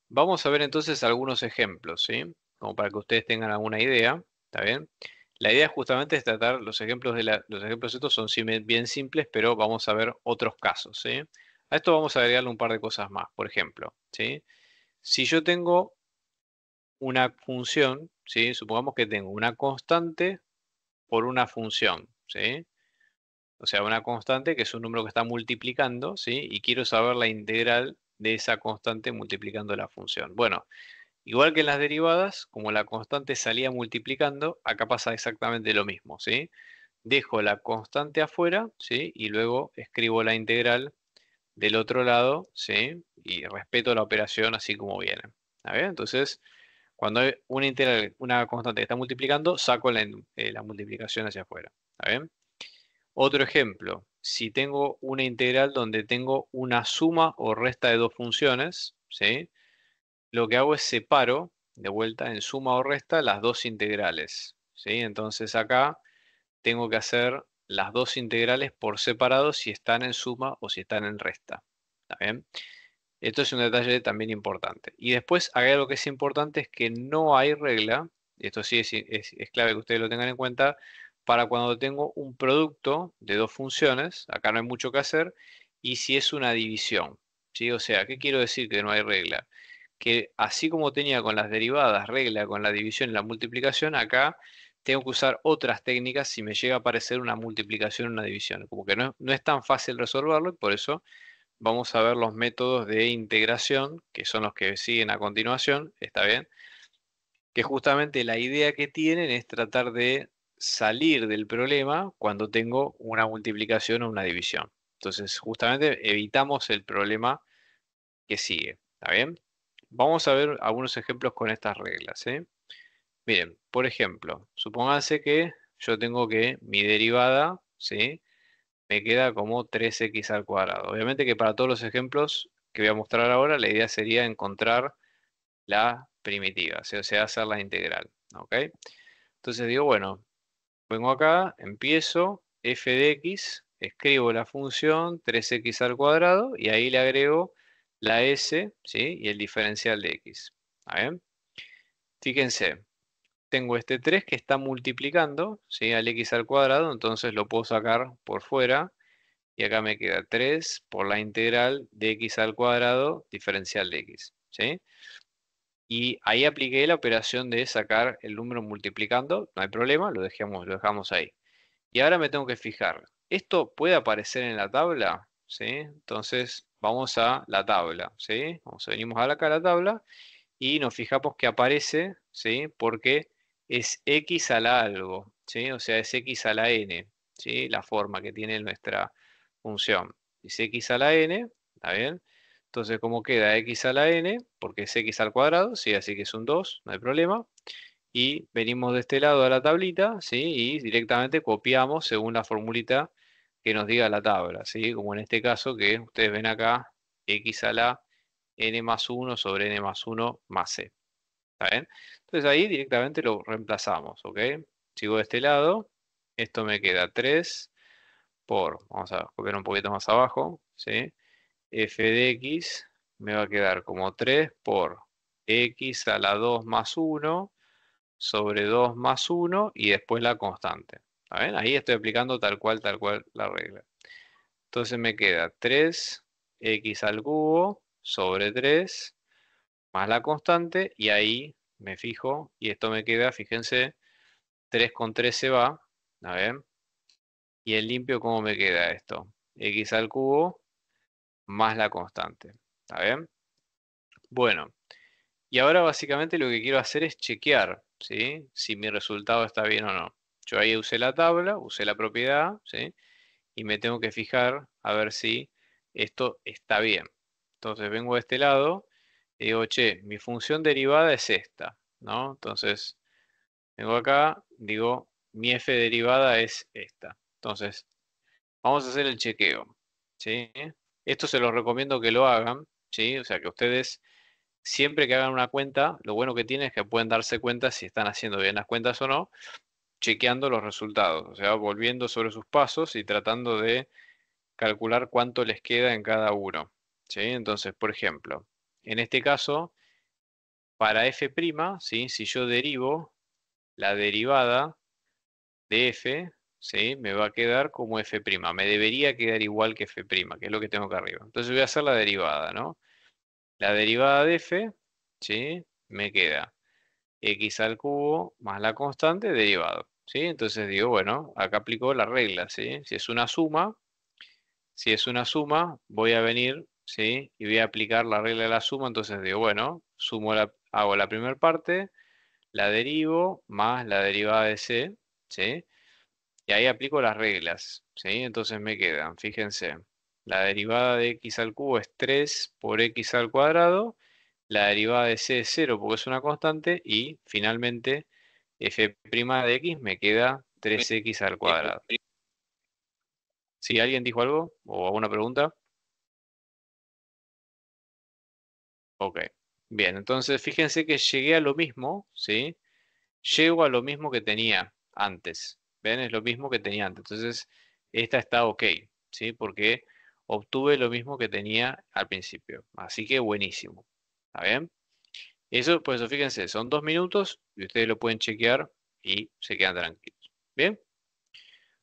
Vamos a ver entonces algunos ejemplos, ¿sí? Como para que ustedes tengan alguna idea, ¿está bien? La idea justamente es tratar los ejemplos de la, los ejemplos estos son bien simples, pero vamos a ver otros casos, ¿sí? A esto vamos a agregarle un par de cosas más. Por ejemplo, si yo tengo una función, supongamos que tengo una constante por una función. O sea, una constante que es un número que está multiplicando ¿sí? y quiero saber la integral de esa constante multiplicando la función. Bueno, igual que en las derivadas, como la constante salía multiplicando, acá pasa exactamente lo mismo. ¿sí? Dejo la constante afuera ¿sí? y luego escribo la integral del otro lado, ¿sí? Y respeto la operación así como viene. Entonces, cuando hay una integral, una constante que está multiplicando, saco la, eh, la multiplicación hacia afuera. Otro ejemplo, si tengo una integral donde tengo una suma o resta de dos funciones, ¿sí? Lo que hago es separo, de vuelta, en suma o resta, las dos integrales, ¿sí? Entonces acá tengo que hacer las dos integrales por separado si están en suma o si están en resta. ¿Está bien? Esto es un detalle también importante. Y después, acá lo que es importante es que no hay regla, esto sí es, es clave que ustedes lo tengan en cuenta, para cuando tengo un producto de dos funciones, acá no hay mucho que hacer, y si es una división. ¿sí? O sea, ¿qué quiero decir que no hay regla? Que así como tenía con las derivadas regla, con la división y la multiplicación, acá tengo que usar otras técnicas si me llega a aparecer una multiplicación, o una división. Como que no, es tan fácil resolverlo y por eso vamos a ver los métodos de integración, que son los que siguen a continuación, ¿está bien? Que justamente la idea que tienen es tratar de salir del problema cuando tengo una multiplicación o una división. Entonces, justamente evitamos el problema que sigue, ¿está bien? Vamos a ver algunos ejemplos con estas reglas, ¿eh? Miren, por ejemplo, supóngase que yo tengo que mi derivada, ¿sí? Me queda como 3x al cuadrado. Obviamente que para todos los ejemplos que voy a mostrar ahora, la idea sería encontrar la primitiva, o sea, hacer la integral, ¿ok? Entonces digo, bueno, vengo acá, empiezo, f de x, escribo la función 3x al cuadrado y ahí le agrego la s, ¿sí? Y el diferencial de x, Fíjense, tengo este 3 que está multiplicando ¿sí? al x al cuadrado, entonces lo puedo sacar por fuera. Y acá me queda 3 por la integral de x al cuadrado diferencial de x. Y ahí apliqué la operación de sacar el número multiplicando, no hay problema, lo dejamos, lo dejamos ahí. Y ahora me tengo que fijar, ¿esto puede aparecer en la tabla? ¿Sí? Entonces vamos a la tabla, ¿sí? Vamos, venimos a la, acá a la tabla y nos fijamos que aparece, ¿sí? Porque es x a la algo, ¿sí? o sea, es x a la n, ¿sí? la forma que tiene nuestra función. Es x a la n, ¿está bien? Entonces, ¿cómo queda x a la n? Porque es x al cuadrado, ¿sí? así que es un 2, no hay problema. Y venimos de este lado a la tablita, ¿sí? y directamente copiamos según la formulita que nos diga la tabla, como en este caso que ustedes ven acá, x a la n más 1 sobre n más 1 más c. Entonces ahí directamente lo reemplazamos, ¿ok? Sigo de este lado, esto me queda 3 por, vamos a copiar un poquito más abajo, f de x me va a quedar como 3 por x a la 2 más 1 sobre 2 más 1 y después la constante. Ahí estoy aplicando tal cual, tal cual la regla. Entonces me queda 3x al cubo sobre 3 más la constante, y ahí me fijo, y esto me queda, fíjense, 3 con 3 se va, a ver, y el limpio, ¿cómo me queda esto? x al cubo más la constante, ¿está bien? Bueno, y ahora básicamente lo que quiero hacer es chequear, ¿sí? Si mi resultado está bien o no. Yo ahí usé la tabla, usé la propiedad, ¿sí? Y me tengo que fijar a ver si esto está bien. Entonces vengo de este lado y digo, che, mi función derivada es esta, ¿no? Entonces, vengo acá, digo, mi f derivada es esta. Entonces, vamos a hacer el chequeo, ¿sí? Esto se los recomiendo que lo hagan, ¿sí? O sea, que ustedes siempre que hagan una cuenta, lo bueno que tienen es que pueden darse cuenta si están haciendo bien las cuentas o no, chequeando los resultados, o sea, volviendo sobre sus pasos y tratando de calcular cuánto les queda en cada uno. ¿sí? Entonces, por ejemplo, en este caso, para f', ¿sí? si yo derivo la derivada de f, ¿sí? me va a quedar como f'. Me debería quedar igual que f', que es lo que tengo acá arriba. Entonces voy a hacer la derivada, ¿no? La derivada de f, ¿sí? me queda x al cubo más la constante derivado. ¿sí? Entonces digo, bueno, acá aplico la regla. ¿sí? Si es una suma, si es una suma, voy a venir y voy a aplicar la regla de la suma, entonces digo, bueno, sumo la, hago la primera parte, la derivo más la derivada de c, Y ahí aplico las reglas, ¿sí? Entonces me quedan, fíjense, la derivada de x al cubo es 3 por x al cuadrado, la derivada de c es 0 porque es una constante, y finalmente f' de x me queda 3x al cuadrado. ¿Sí? ¿Alguien dijo algo? ¿O alguna pregunta? Ok, bien, entonces fíjense que llegué a lo mismo, ¿sí? Llego a lo mismo que tenía antes, ¿ven? Es lo mismo que tenía antes, entonces esta está ok, ¿sí? Porque obtuve lo mismo que tenía al principio, así que buenísimo, ¿está bien? Eso, pues eso fíjense, son dos minutos y ustedes lo pueden chequear y se quedan tranquilos, ¿bien?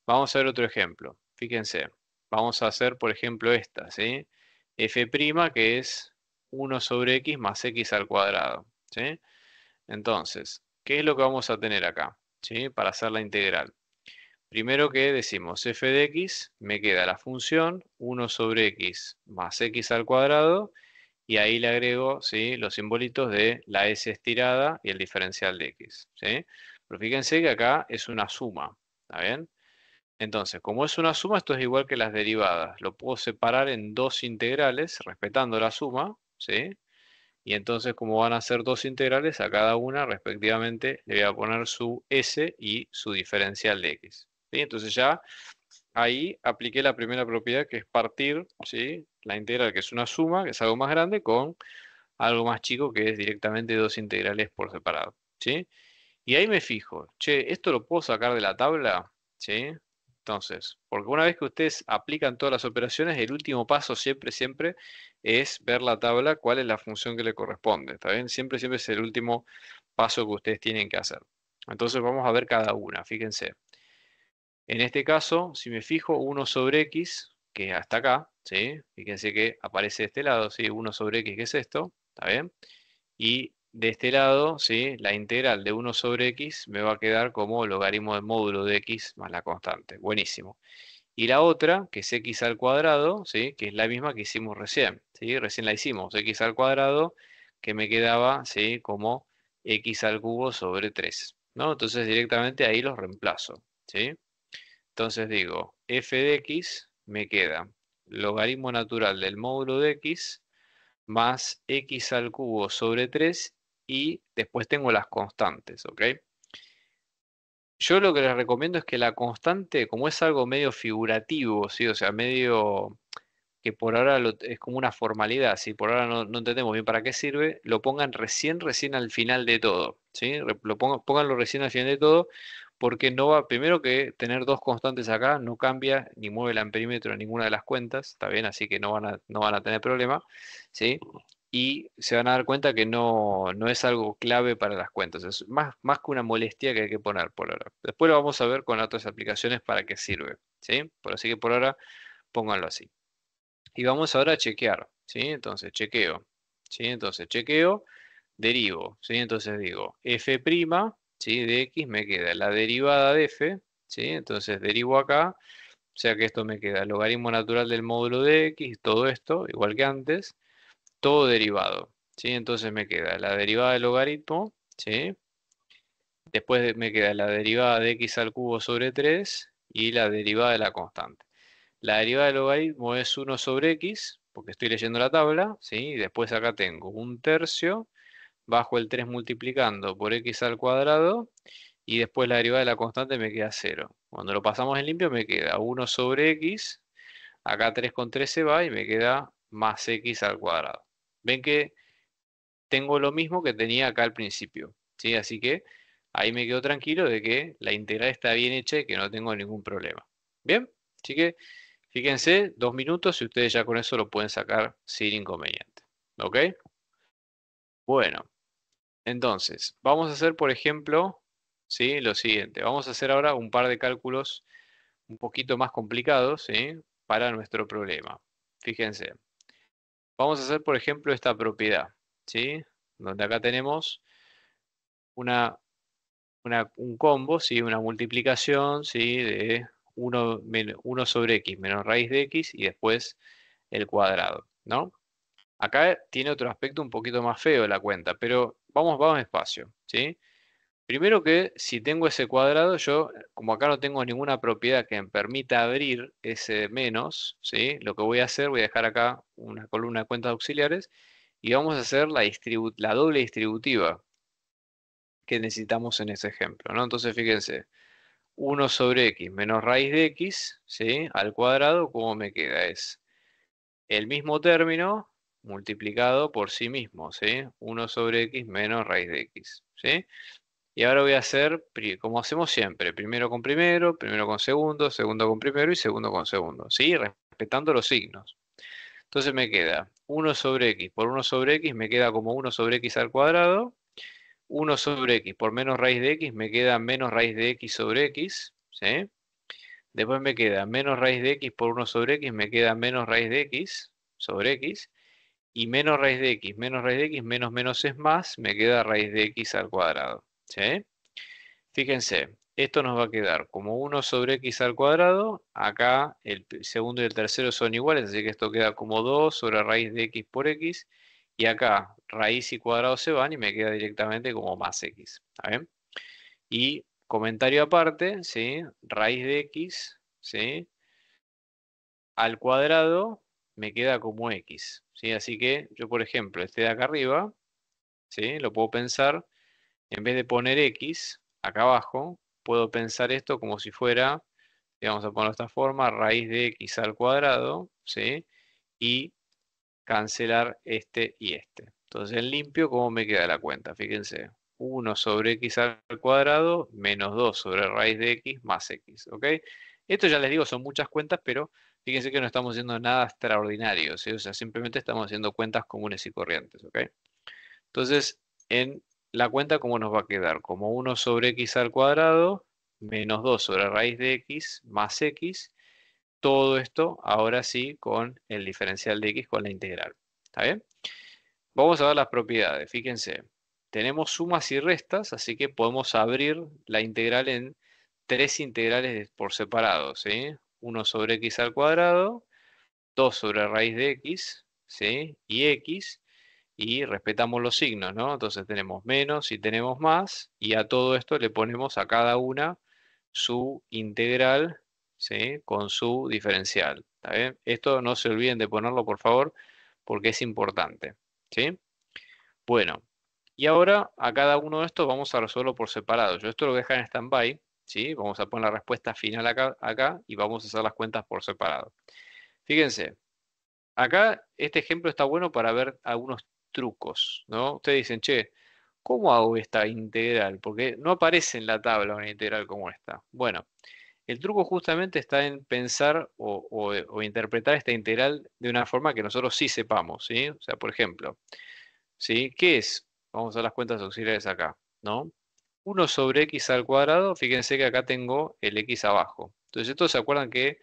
Vamos a ver otro ejemplo, fíjense, vamos a hacer por ejemplo esta, ¿sí? F' que es 1 sobre x más x al cuadrado. Entonces, ¿qué es lo que vamos a tener acá? ¿sí? Para hacer la integral. Primero que decimos f de x, me queda la función 1 sobre x más x al cuadrado, y ahí le agrego ¿sí? los simbolitos de la s estirada y el diferencial de x. Pero fíjense que acá es una suma, bien? Entonces, como es una suma, esto es igual que las derivadas. Lo puedo separar en dos integrales, respetando la suma, ¿sí? Y entonces, como van a ser dos integrales, a cada una respectivamente le voy a poner su S y su diferencial de X. ¿sí? Entonces ya ahí apliqué la primera propiedad que es partir ¿sí? la integral, que es una suma, que es algo más grande, con algo más chico, que es directamente dos integrales por separado. ¿sí? Y ahí me fijo, che, ¿esto lo puedo sacar de la tabla? ¿Sí? Entonces, porque una vez que ustedes aplican todas las operaciones, el último paso siempre, siempre es ver la tabla, cuál es la función que le corresponde. ¿Está bien? Siempre, siempre es el último paso que ustedes tienen que hacer. Entonces vamos a ver cada una, fíjense. En este caso, si me fijo 1 sobre x, que hasta acá, ¿sí? Fíjense que aparece de este lado, ¿sí? 1 sobre x, que es esto, ¿está bien? Y de este lado, ¿sí? la integral de 1 sobre x me va a quedar como logaritmo del módulo de x más la constante. Buenísimo. Y la otra, que es x al cuadrado, ¿sí? que es la misma que hicimos recién. ¿sí? Recién la hicimos, x al cuadrado, que me quedaba ¿sí? como x al cubo sobre 3. ¿no? Entonces directamente ahí los reemplazo. ¿sí? Entonces digo, f de x me queda logaritmo natural del módulo de x más x al cubo sobre 3 y después tengo las constantes, ¿ok? Yo lo que les recomiendo es que la constante, como es algo medio figurativo, ¿sí? o sea, medio que por ahora es como una formalidad, si por ahora no, entendemos bien para qué sirve, lo pongan recién, recién al final de todo. ¿sí? Lo pongan, pónganlo recién al final de todo, porque no va, primero que tener dos constantes acá no cambia ni mueve el amperímetro en ninguna de las cuentas, está bien, así que no van a, no van a tener problema, ¿sí? y se van a dar cuenta que no, no es algo clave para las cuentas. Es más, más que una molestia que hay que poner por ahora. Después lo vamos a ver con otras aplicaciones para qué sirve. ¿sí? Por así que por ahora pónganlo así. Y vamos ahora a chequear. ¿sí? Entonces chequeo. ¿sí? Entonces chequeo, derivo. ¿sí? Entonces digo f' ¿sí? de x me queda la derivada de f. ¿sí? Entonces derivo acá. O sea que esto me queda logaritmo natural del módulo de x, todo esto, igual que antes todo derivado. ¿sí? Entonces me queda la derivada del logaritmo, después me queda la derivada de x al cubo sobre 3 y la derivada de la constante. La derivada del logaritmo es 1 sobre x, porque estoy leyendo la tabla, ¿sí? y después acá tengo un tercio, bajo el 3 multiplicando por x al cuadrado, y después la derivada de la constante me queda 0. Cuando lo pasamos en limpio me queda 1 sobre x, acá 3 con 3 se va y me queda más x al cuadrado. Ven que tengo lo mismo que tenía acá al principio. ¿sí? Así que ahí me quedo tranquilo de que la integral está bien hecha y que no tengo ningún problema. Bien, así que fíjense, dos minutos y ustedes ya con eso lo pueden sacar sin inconveniente. ¿Ok? Bueno, entonces, vamos a hacer, por ejemplo, ¿sí? lo siguiente. Vamos a hacer ahora un par de cálculos un poquito más complicados ¿sí? para nuestro problema. Fíjense. Vamos a hacer, por ejemplo, esta propiedad, ¿sí? Donde acá tenemos un combo, ¿sí? Una multiplicación, ¿sí? De 1, sobre x menos raíz de x y después el cuadrado, ¿no? Acá tiene otro aspecto un poquito más feo de la cuenta, pero vamos, vamos espacio, ¿sí? Primero que si tengo ese cuadrado, yo eh, como acá no tengo ninguna propiedad que me permita abrir ese menos, ¿sí? lo que voy a hacer, voy a dejar acá una columna de cuentas auxiliares y vamos a hacer la, doble distributiva que necesitamos en ese ejemplo. ¿no? Entonces fíjense, 1 sobre x menos raíz de x ¿sí? al cuadrado, ¿cómo me queda? Es el mismo término multiplicado por sí mismo, ¿sí? 1 sobre x menos raíz de x. ¿sí? Y ahora voy a hacer, como hacemos siempre, primero con primero, primero con segundo, segundo con primero y segundo con segundo. ¿Sí? Respetando los signos. Entonces me queda 1 sobre x por 1 sobre x, me queda como 1 sobre x al cuadrado. 1 sobre x por menos raíz de x, me queda menos raíz de x sobre x. ¿sí? Después me queda menos raíz de x por 1 sobre x, me queda menos raíz de x sobre x. Y menos raíz de x, menos raíz de x, menos menos es más, me queda raíz de x al cuadrado. Fíjense, esto nos va a quedar como 1 sobre x al cuadrado. Acá el segundo y el tercero son iguales, así que esto queda como 2 sobre raíz de x por x. Y acá raíz y cuadrado se van y me queda directamente como más x. Y comentario aparte, raíz de x ¿sí? al cuadrado me queda como x. ¿sí? Así que yo, por ejemplo, este de acá arriba, lo puedo pensar en vez de poner x acá abajo, puedo pensar esto como si fuera, vamos a ponerlo de esta forma, raíz de x al cuadrado, ¿sí? Y cancelar este y este. Entonces en limpio, ¿cómo me queda la cuenta? Fíjense, 1 sobre x al cuadrado menos 2 sobre raíz de x más x, ¿ok? Esto ya les digo, son muchas cuentas, pero fíjense que no estamos haciendo nada extraordinario, ¿sí? o sea, simplemente estamos haciendo cuentas comunes y corrientes, ¿ok? Entonces, en la cuenta como nos va a quedar, como 1 sobre x al cuadrado, menos 2 sobre raíz de x, más x, todo esto ahora sí con el diferencial de x con la integral. ¿Está bien? Vamos a ver las propiedades, fíjense. Tenemos sumas y restas, así que podemos abrir la integral en tres integrales por separado, ¿sí? 1 sobre x al cuadrado, 2 sobre raíz de x, Y x, y respetamos los signos, ¿no? Entonces tenemos menos y tenemos más, y a todo esto le ponemos a cada una su integral ¿sí? con su diferencial. Esto no se olviden de ponerlo, por favor, porque es importante. ¿sí? Bueno, y ahora a cada uno de estos vamos a resolverlo por separado. Yo esto lo voy a dejar en stand-by, ¿sí? vamos a poner la respuesta final acá, acá y vamos a hacer las cuentas por separado. Fíjense, acá este ejemplo está bueno para ver algunos trucos, ¿no? Ustedes dicen, che, ¿cómo hago esta integral? Porque no aparece en la tabla una integral como esta. Bueno, el truco justamente está en pensar o, eh, interpretar esta integral de una forma que nosotros sí sepamos, ¿sí? O sea, por ejemplo, ¿sí? ¿Qué es? Vamos a las cuentas auxiliares acá, ¿no? 1 sobre x al cuadrado, fíjense que acá tengo el x abajo. Entonces, todos se acuerdan que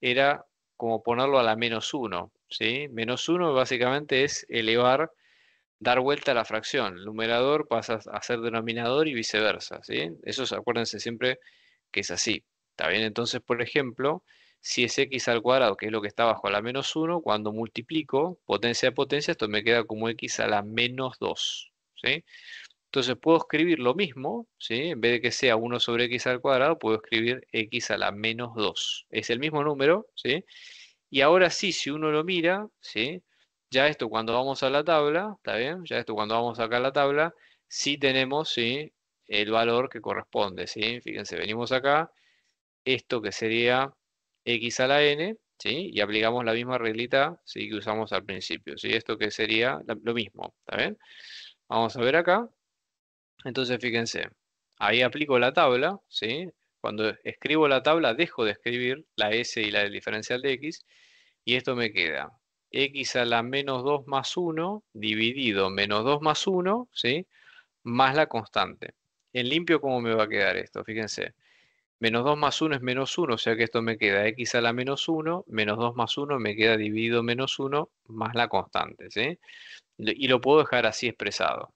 era como ponerlo a la menos 1, ¿sí? Menos 1 básicamente es elevar dar vuelta a la fracción. El numerador pasa a ser denominador y viceversa. ¿sí? Eso acuérdense siempre que es así. Está bien, entonces, por ejemplo, si es x al cuadrado, que es lo que está bajo la menos 1, cuando multiplico potencia a potencia, esto me queda como x a la menos 2. ¿sí? Entonces puedo escribir lo mismo, ¿sí? en vez de que sea 1 sobre x al cuadrado, puedo escribir x a la menos 2. Es el mismo número, ¿sí? y ahora sí, si uno lo mira, ¿sí? Ya esto cuando vamos a la tabla, ¿está bien? Ya esto cuando vamos acá a la tabla, sí tenemos ¿sí? el valor que corresponde, ¿sí? Fíjense, venimos acá, esto que sería x a la n, Y aplicamos la misma reglita ¿sí? que usamos al principio, ¿sí? Esto que sería lo mismo, ¿está bien? Vamos a ver acá. Entonces, fíjense, ahí aplico la tabla, ¿sí? Cuando escribo la tabla, dejo de escribir la S y la diferencial de X, y esto me queda x a la menos 2 más 1 dividido menos 2 más 1, ¿sí? Más la constante. En limpio, ¿cómo me va a quedar esto? Fíjense. Menos 2 más 1 es menos 1, o sea que esto me queda x a la menos 1, menos 2 más 1 me queda dividido menos 1 más la constante, ¿sí? Y lo puedo dejar así expresado,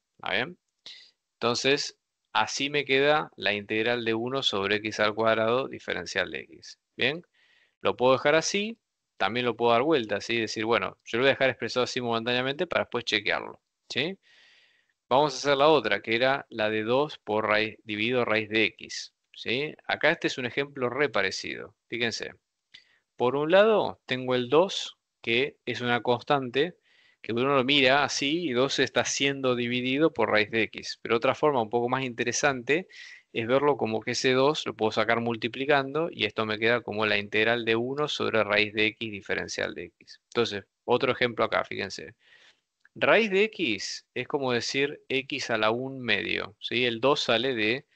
Entonces, así me queda la integral de 1 sobre x al cuadrado diferencial de x, ¿bien? Lo puedo dejar así, también lo puedo dar vuelta, y Decir, bueno, yo lo voy a dejar expresado así momentáneamente para después chequearlo, ¿sí? Vamos a hacer la otra, que era la de 2 por raíz, dividido raíz de x, ¿sí? Acá este es un ejemplo re parecido, fíjense. Por un lado, tengo el 2, que es una constante, que uno lo mira así y 2 está siendo dividido por raíz de x. Pero otra forma un poco más interesante es verlo como que ese 2 lo puedo sacar multiplicando y esto me queda como la integral de 1 sobre raíz de x diferencial de x. Entonces, otro ejemplo acá, fíjense. Raíz de x es como decir x a la 1 medio. ¿sí? El 2 sale de...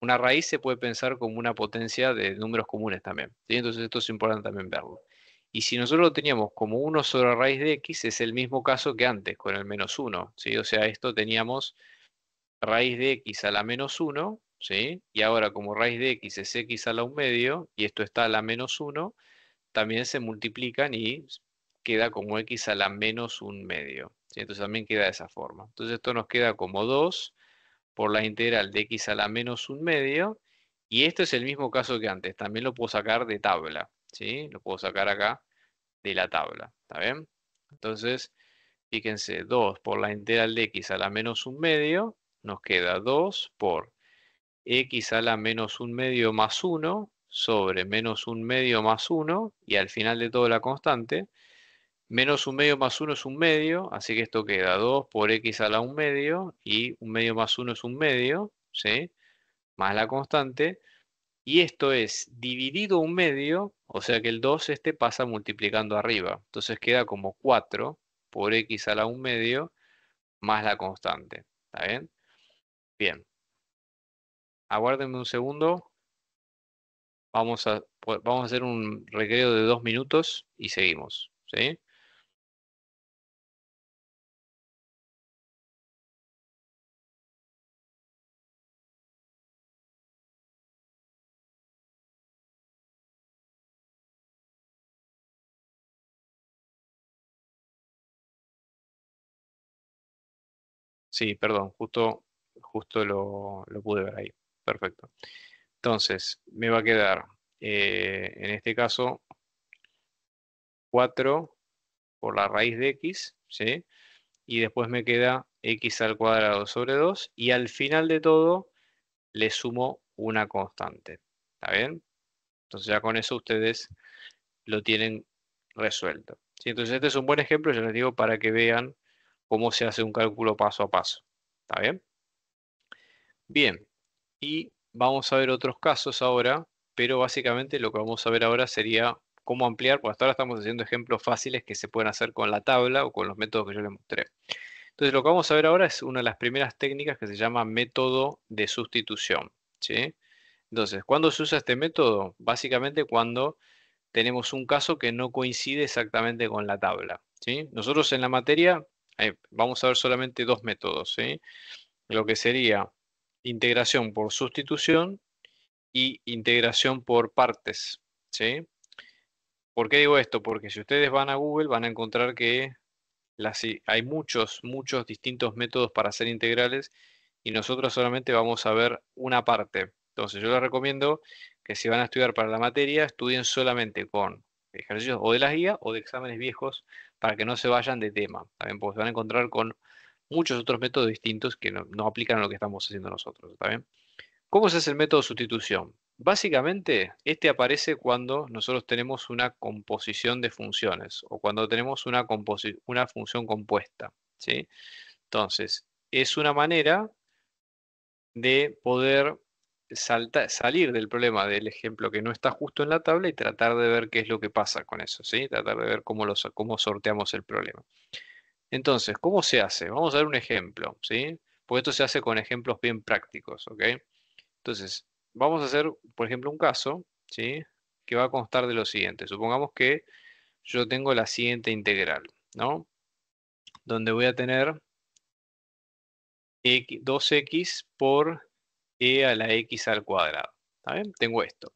Una raíz se puede pensar como una potencia de números comunes también. ¿sí? Entonces esto es importante también verlo. Y si nosotros lo teníamos como 1 sobre raíz de x, es el mismo caso que antes, con el menos 1. O sea, esto teníamos raíz de x a la menos 1, ¿sí? y ahora como raíz de x es x a la 1 medio, y esto está a la menos 1, también se multiplican y queda como x a la menos 1 medio. Entonces también queda de esa forma. Entonces esto nos queda como 2 por la integral de x a la menos 1 medio, y esto es el mismo caso que antes, también lo puedo sacar de tabla. ¿sí? Lo puedo sacar acá de la tabla, ¿está bien? Entonces, fíjense, 2 por la integral de x a la menos un medio, nos queda 2 por x a la menos un medio más 1 sobre menos un medio más 1, y al final de todo la constante, menos un medio más 1 es un medio, así que esto queda 2 por x a la un medio, y un medio más 1 es un medio, ¿sí? Más la constante, y esto es dividido un medio o sea que el 2 este pasa multiplicando arriba. Entonces queda como 4 por x a la 1 medio más la constante. ¿Está bien? Bien. Aguárdenme un segundo. Vamos a, vamos a hacer un recreo de dos minutos y seguimos. ¿Sí? Sí, perdón, justo, justo lo, pude ver ahí. Perfecto. Entonces, me va a quedar, eh, en este caso, 4 por la raíz de x, ¿sí? Y después me queda x al cuadrado sobre 2 y al final de todo le sumo una constante. ¿Está bien? Entonces ya con eso ustedes lo tienen resuelto. ¿Sí? Entonces este es un buen ejemplo, yo les digo, para que vean cómo se hace un cálculo paso a paso. ¿Está bien? Bien, y vamos a ver otros casos ahora, pero básicamente lo que vamos a ver ahora sería cómo ampliar, porque hasta ahora estamos haciendo ejemplos fáciles que se pueden hacer con la tabla o con los métodos que yo les mostré. Entonces lo que vamos a ver ahora es una de las primeras técnicas que se llama método de sustitución. ¿sí? Entonces, ¿cuándo se usa este método? Básicamente cuando tenemos un caso que no coincide exactamente con la tabla. ¿sí? Nosotros en la materia eh, vamos a ver solamente dos métodos, ¿sí? lo que sería integración por sustitución y integración por partes. ¿sí? ¿Por qué digo esto? Porque si ustedes van a Google van a encontrar que hay muchos, muchos distintos métodos para hacer integrales y nosotros solamente vamos a ver una parte. Entonces yo les recomiendo que si van a estudiar para la materia, estudien solamente con ejercicios o de las guía o de exámenes viejos para que no se vayan de tema, también porque se van a encontrar con muchos otros métodos distintos que no, aplican a lo que estamos haciendo nosotros. ¿también? ¿Cómo se hace el método de sustitución? Básicamente, este aparece cuando nosotros tenemos una composición de funciones o cuando tenemos una, una función compuesta. Entonces, es una manera de poder salir del problema del ejemplo que no está justo en la tabla y tratar de ver qué es lo que pasa con eso, ¿sí? Tratar de ver cómo, los, cómo sorteamos el problema. Entonces, ¿cómo se hace? Vamos a dar un ejemplo, ¿sí? Porque esto se hace con ejemplos bien prácticos, ¿ok? Entonces, vamos a hacer, por ejemplo, un caso, ¿sí? Que va a constar de lo siguiente. Supongamos que yo tengo la siguiente integral, ¿no? Donde voy a tener 2x por e a la x al cuadrado. ¿Está bien? Tengo esto.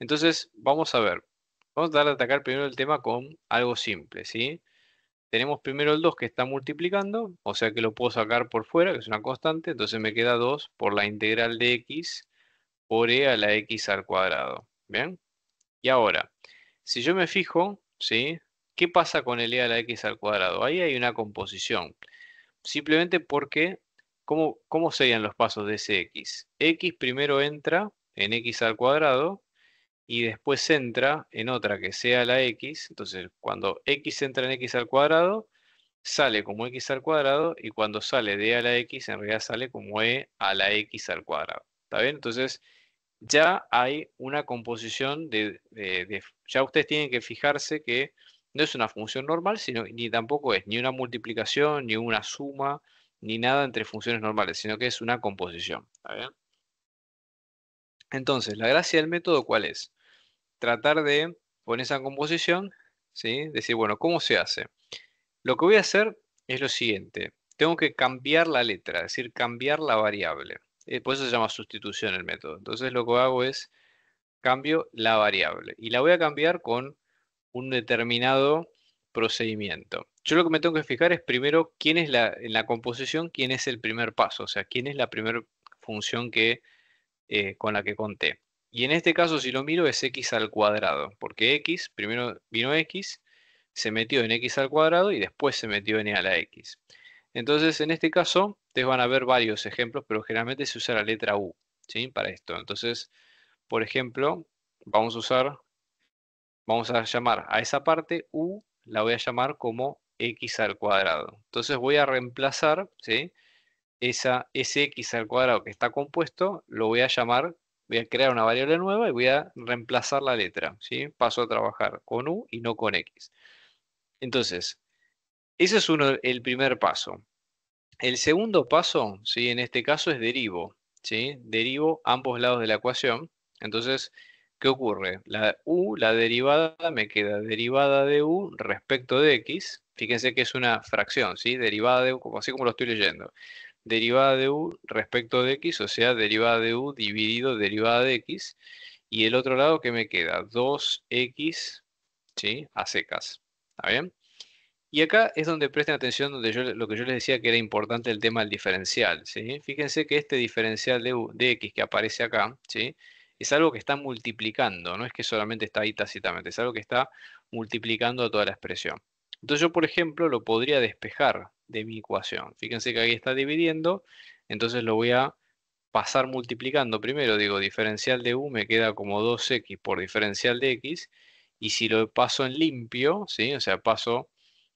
Entonces, vamos a ver. Vamos a atacar primero el tema con algo simple, ¿sí? Tenemos primero el 2 que está multiplicando, o sea que lo puedo sacar por fuera, que es una constante, entonces me queda 2 por la integral de x por e a la x al cuadrado. ¿Bien? Y ahora, si yo me fijo, ¿sí? ¿Qué pasa con el e a la x al cuadrado? Ahí hay una composición. Simplemente porque ¿Cómo, serían los pasos de ese x? x primero entra en x al cuadrado y después entra en otra que sea la x. Entonces, cuando x entra en x al cuadrado, sale como x al cuadrado y cuando sale de a la x, en realidad sale como e a la x al cuadrado. ¿Está bien? Entonces, ya hay una composición de, de, Ya ustedes tienen que fijarse que no es una función normal, sino ni tampoco es ni una multiplicación, ni una suma, ni nada entre funciones normales, sino que es una composición. Entonces, la gracia del método, ¿cuál es? Tratar de poner esa composición, decir, bueno, ¿cómo se hace? Lo que voy a hacer es lo siguiente. Tengo que cambiar la letra, es decir, cambiar la variable. Eh, por eso se llama sustitución el método. Entonces lo que hago es cambio la variable y la voy a cambiar con un determinado procedimiento. Yo lo que me tengo que fijar es primero quién es la, en la composición, quién es el primer paso, o sea, quién es la primera función que, eh, con la que conté. Y en este caso, si lo miro, es x al cuadrado, porque x, primero vino x, se metió en x al cuadrado y después se metió en e a la x. Entonces, en este caso, ustedes van a ver varios ejemplos, pero generalmente se usa la letra u, ¿sí? Para esto. Entonces, por ejemplo, vamos a usar, vamos a llamar a esa parte u, la voy a llamar como x al cuadrado. Entonces voy a reemplazar, ¿sí? Esa, ese x al cuadrado que está compuesto, lo voy a llamar, voy a crear una variable nueva y voy a reemplazar la letra, ¿sí? Paso a trabajar con u y no con x. Entonces, ese es uno, el primer paso. El segundo paso, ¿sí? en este caso, es derivo. ¿sí? Derivo ambos lados de la ecuación. Entonces, ¿qué ocurre? La u, la derivada, me queda derivada de u respecto de x. Fíjense que es una fracción, ¿sí? Derivada de u, como, así como lo estoy leyendo. Derivada de u respecto de x, o sea, derivada de u dividido derivada de x. Y el otro lado ¿qué me queda 2x, ¿sí? A secas. ¿Está bien? Y acá es donde presten atención donde lo que yo les decía que era importante el tema del diferencial. ¿sí? Fíjense que este diferencial de, u, de x que aparece acá ¿sí? es algo que está multiplicando, no es que solamente está ahí tácitamente, es algo que está multiplicando toda la expresión. Entonces yo, por ejemplo, lo podría despejar de mi ecuación. Fíjense que aquí está dividiendo, entonces lo voy a pasar multiplicando primero. Digo, diferencial de u me queda como 2x por diferencial de x, y si lo paso en limpio, ¿sí? o sea, paso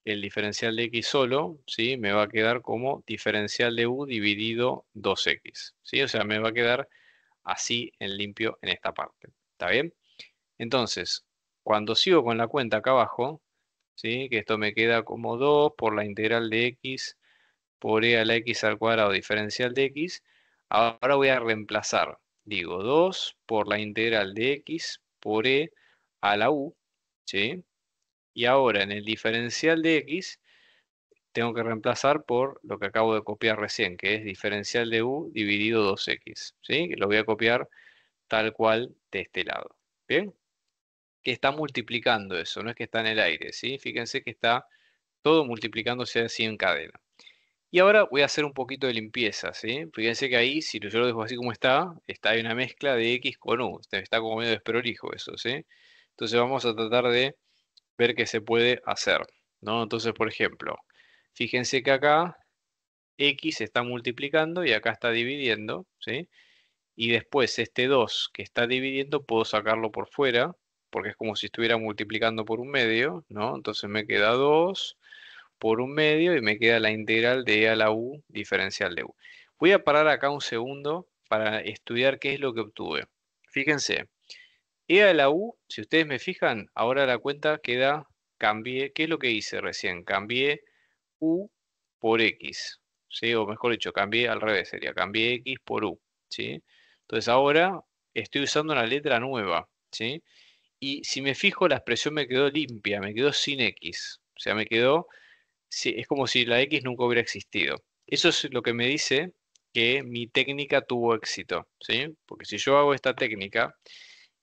el diferencial de x solo, ¿sí? me va a quedar como diferencial de u dividido 2x. ¿sí? O sea, me va a quedar así en limpio en esta parte. ¿Está bien? Entonces, cuando sigo con la cuenta acá abajo, que esto me queda como 2 por la integral de x por e a la x al cuadrado diferencial de x. Ahora voy a reemplazar, digo, 2 por la integral de x por e a la u, Y ahora en el diferencial de x tengo que reemplazar por lo que acabo de copiar recién, que es diferencial de u dividido 2x, ¿sí? Lo voy a copiar tal cual de este lado, ¿bien? que está multiplicando eso, no es que está en el aire, ¿sí? Fíjense que está todo multiplicándose así en cadena. Y ahora voy a hacer un poquito de limpieza, ¿sí? Fíjense que ahí, si yo lo dejo así como está, está hay una mezcla de X con U, este, está como medio desprolijo eso, ¿sí? Entonces vamos a tratar de ver qué se puede hacer, ¿no? Entonces, por ejemplo, fíjense que acá X está multiplicando y acá está dividiendo, ¿sí? Y después este 2 que está dividiendo puedo sacarlo por fuera, porque es como si estuviera multiplicando por un medio, ¿no? Entonces me queda 2 por un medio y me queda la integral de e a la u diferencial de u. Voy a parar acá un segundo para estudiar qué es lo que obtuve. Fíjense, e a la u, si ustedes me fijan, ahora la cuenta queda, cambié, ¿qué es lo que hice recién? Cambié u por x, ¿sí? O mejor dicho, cambié al revés, sería cambié x por u, ¿sí? Entonces ahora estoy usando una letra nueva, ¿sí? Y si me fijo, la expresión me quedó limpia, me quedó sin X. O sea, me quedó, es como si la X nunca hubiera existido. Eso es lo que me dice que mi técnica tuvo éxito, Porque si yo hago esta técnica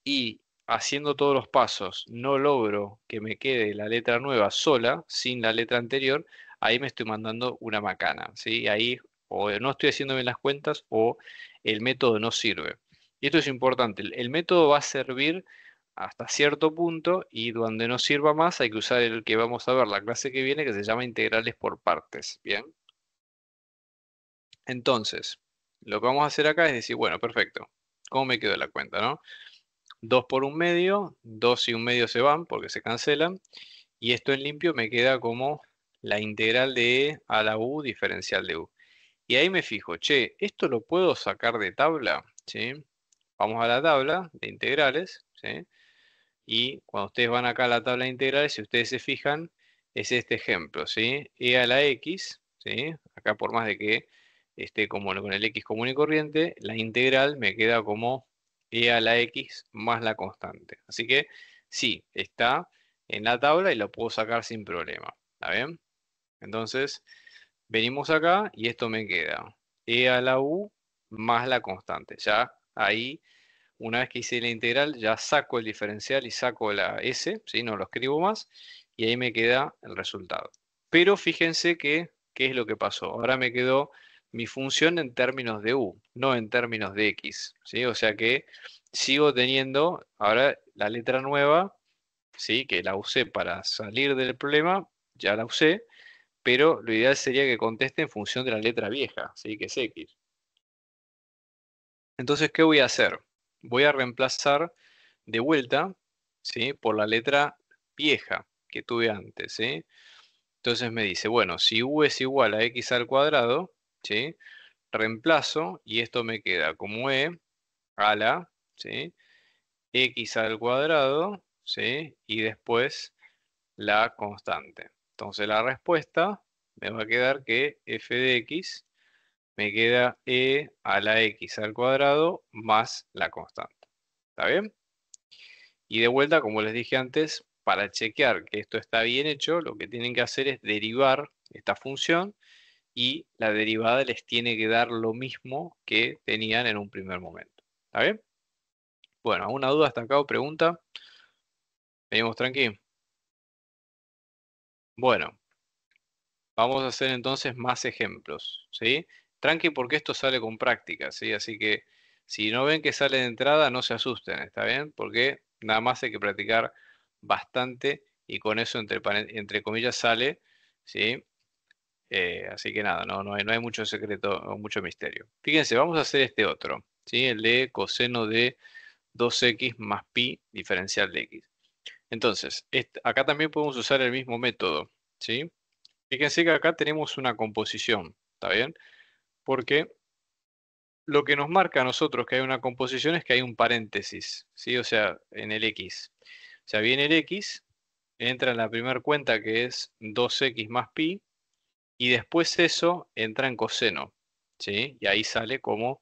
y haciendo todos los pasos no logro que me quede la letra nueva sola, sin la letra anterior, ahí me estoy mandando una macana, ¿sí? Ahí o no estoy haciéndome las cuentas o el método no sirve. Y esto es importante, el método va a servir hasta cierto punto y donde no sirva más hay que usar el que vamos a ver la clase que viene que se llama integrales por partes, ¿bien? Entonces, lo que vamos a hacer acá es decir, bueno, perfecto, ¿cómo me quedó la cuenta, no? 2 por un medio, 2 y un medio se van porque se cancelan, y esto en limpio me queda como la integral de e a la u diferencial de u. Y ahí me fijo, che, ¿esto lo puedo sacar de tabla? ¿Sí? Vamos a la tabla de integrales, ¿sí? Y cuando ustedes van acá a la tabla integral, si ustedes se fijan, es este ejemplo, ¿sí? E a la X, ¿sí? Acá por más de que esté como con el X común y corriente, la integral me queda como E a la X más la constante. Así que sí, está en la tabla y lo puedo sacar sin problema. ¿Está bien? Entonces, venimos acá y esto me queda E a la U más la constante. Ya ahí una vez que hice la integral, ya saco el diferencial y saco la S, no lo escribo más, y ahí me queda el resultado. Pero fíjense que, ¿qué es lo que pasó? Ahora me quedó mi función en términos de U, no en términos de X, ¿sí? O sea que sigo teniendo ahora la letra nueva, ¿sí? Que la usé para salir del problema, ya la usé, pero lo ideal sería que conteste en función de la letra vieja, que es X. Entonces, ¿qué voy a hacer? voy a reemplazar de vuelta ¿sí? por la letra vieja que tuve antes. Entonces me dice, bueno, si u es igual a x al cuadrado, ¿sí? reemplazo y esto me queda como e a la x al cuadrado ¿sí? y después la constante. Entonces la respuesta me va a quedar que f de x me queda e a la x al cuadrado más la constante. ¿Está bien? Y de vuelta, como les dije antes, para chequear que esto está bien hecho, lo que tienen que hacer es derivar esta función y la derivada les tiene que dar lo mismo que tenían en un primer momento. ¿Está bien? Bueno, ¿alguna duda hasta acá o pregunta? Venimos tranqui. Bueno, vamos a hacer entonces más ejemplos, ¿sí? Tranqui porque esto sale con práctica, ¿sí? Así que si no ven que sale de entrada, no se asusten, ¿está bien? Porque nada más hay que practicar bastante y con eso, entre, entre comillas, sale, ¿sí? Eh, así que nada, no, hay, mucho secreto, o mucho misterio. Fíjense, vamos a hacer este otro, ¿sí? El de coseno de 2x más pi diferencial de x. Entonces, acá también podemos usar el mismo método, ¿sí? Fíjense que acá tenemos una composición, ¿está bien? porque lo que nos marca a nosotros que hay una composición es que hay un paréntesis, ¿sí? o sea, en el x. O sea, viene el x, entra en la primera cuenta que es 2x más pi, y después eso entra en coseno, ¿sí? y ahí sale como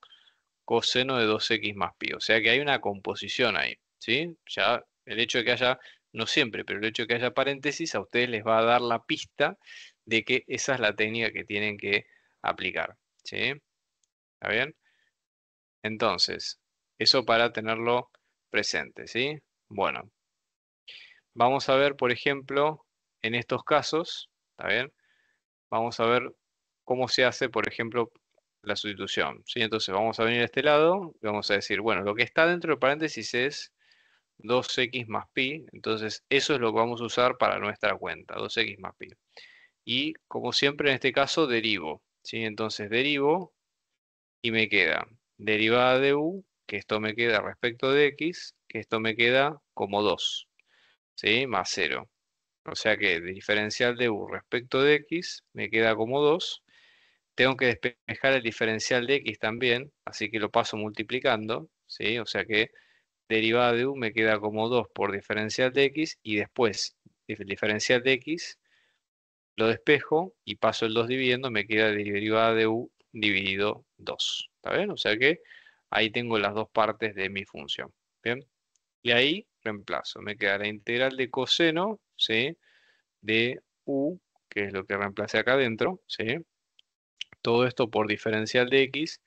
coseno de 2x más pi. O sea que hay una composición ahí. ¿sí? Ya el hecho de que haya, no siempre, pero el hecho de que haya paréntesis a ustedes les va a dar la pista de que esa es la técnica que tienen que aplicar. ¿Sí? ¿Está bien? Entonces, eso para tenerlo presente, ¿sí? Bueno, vamos a ver, por ejemplo, en estos casos, ¿está bien? Vamos a ver cómo se hace, por ejemplo, la sustitución, ¿sí? Entonces vamos a venir a este lado y vamos a decir, bueno, lo que está dentro del paréntesis es 2x más pi, entonces eso es lo que vamos a usar para nuestra cuenta, 2x más pi. Y como siempre en este caso derivo, entonces derivo y me queda derivada de u, que esto me queda respecto de x, que esto me queda como 2, Más 0. O sea que diferencial de u respecto de x me queda como 2. Tengo que despejar el diferencial de x también, así que lo paso multiplicando, ¿sí? O sea que derivada de u me queda como 2 por diferencial de x y después diferencial de x lo despejo y paso el 2 dividiendo, me queda derivada de u dividido 2. ¿Está bien? O sea que ahí tengo las dos partes de mi función. ¿Bien? Y ahí reemplazo. Me queda la integral de coseno, De u, que es lo que reemplacé acá adentro, ¿sí? Todo esto por diferencial de x,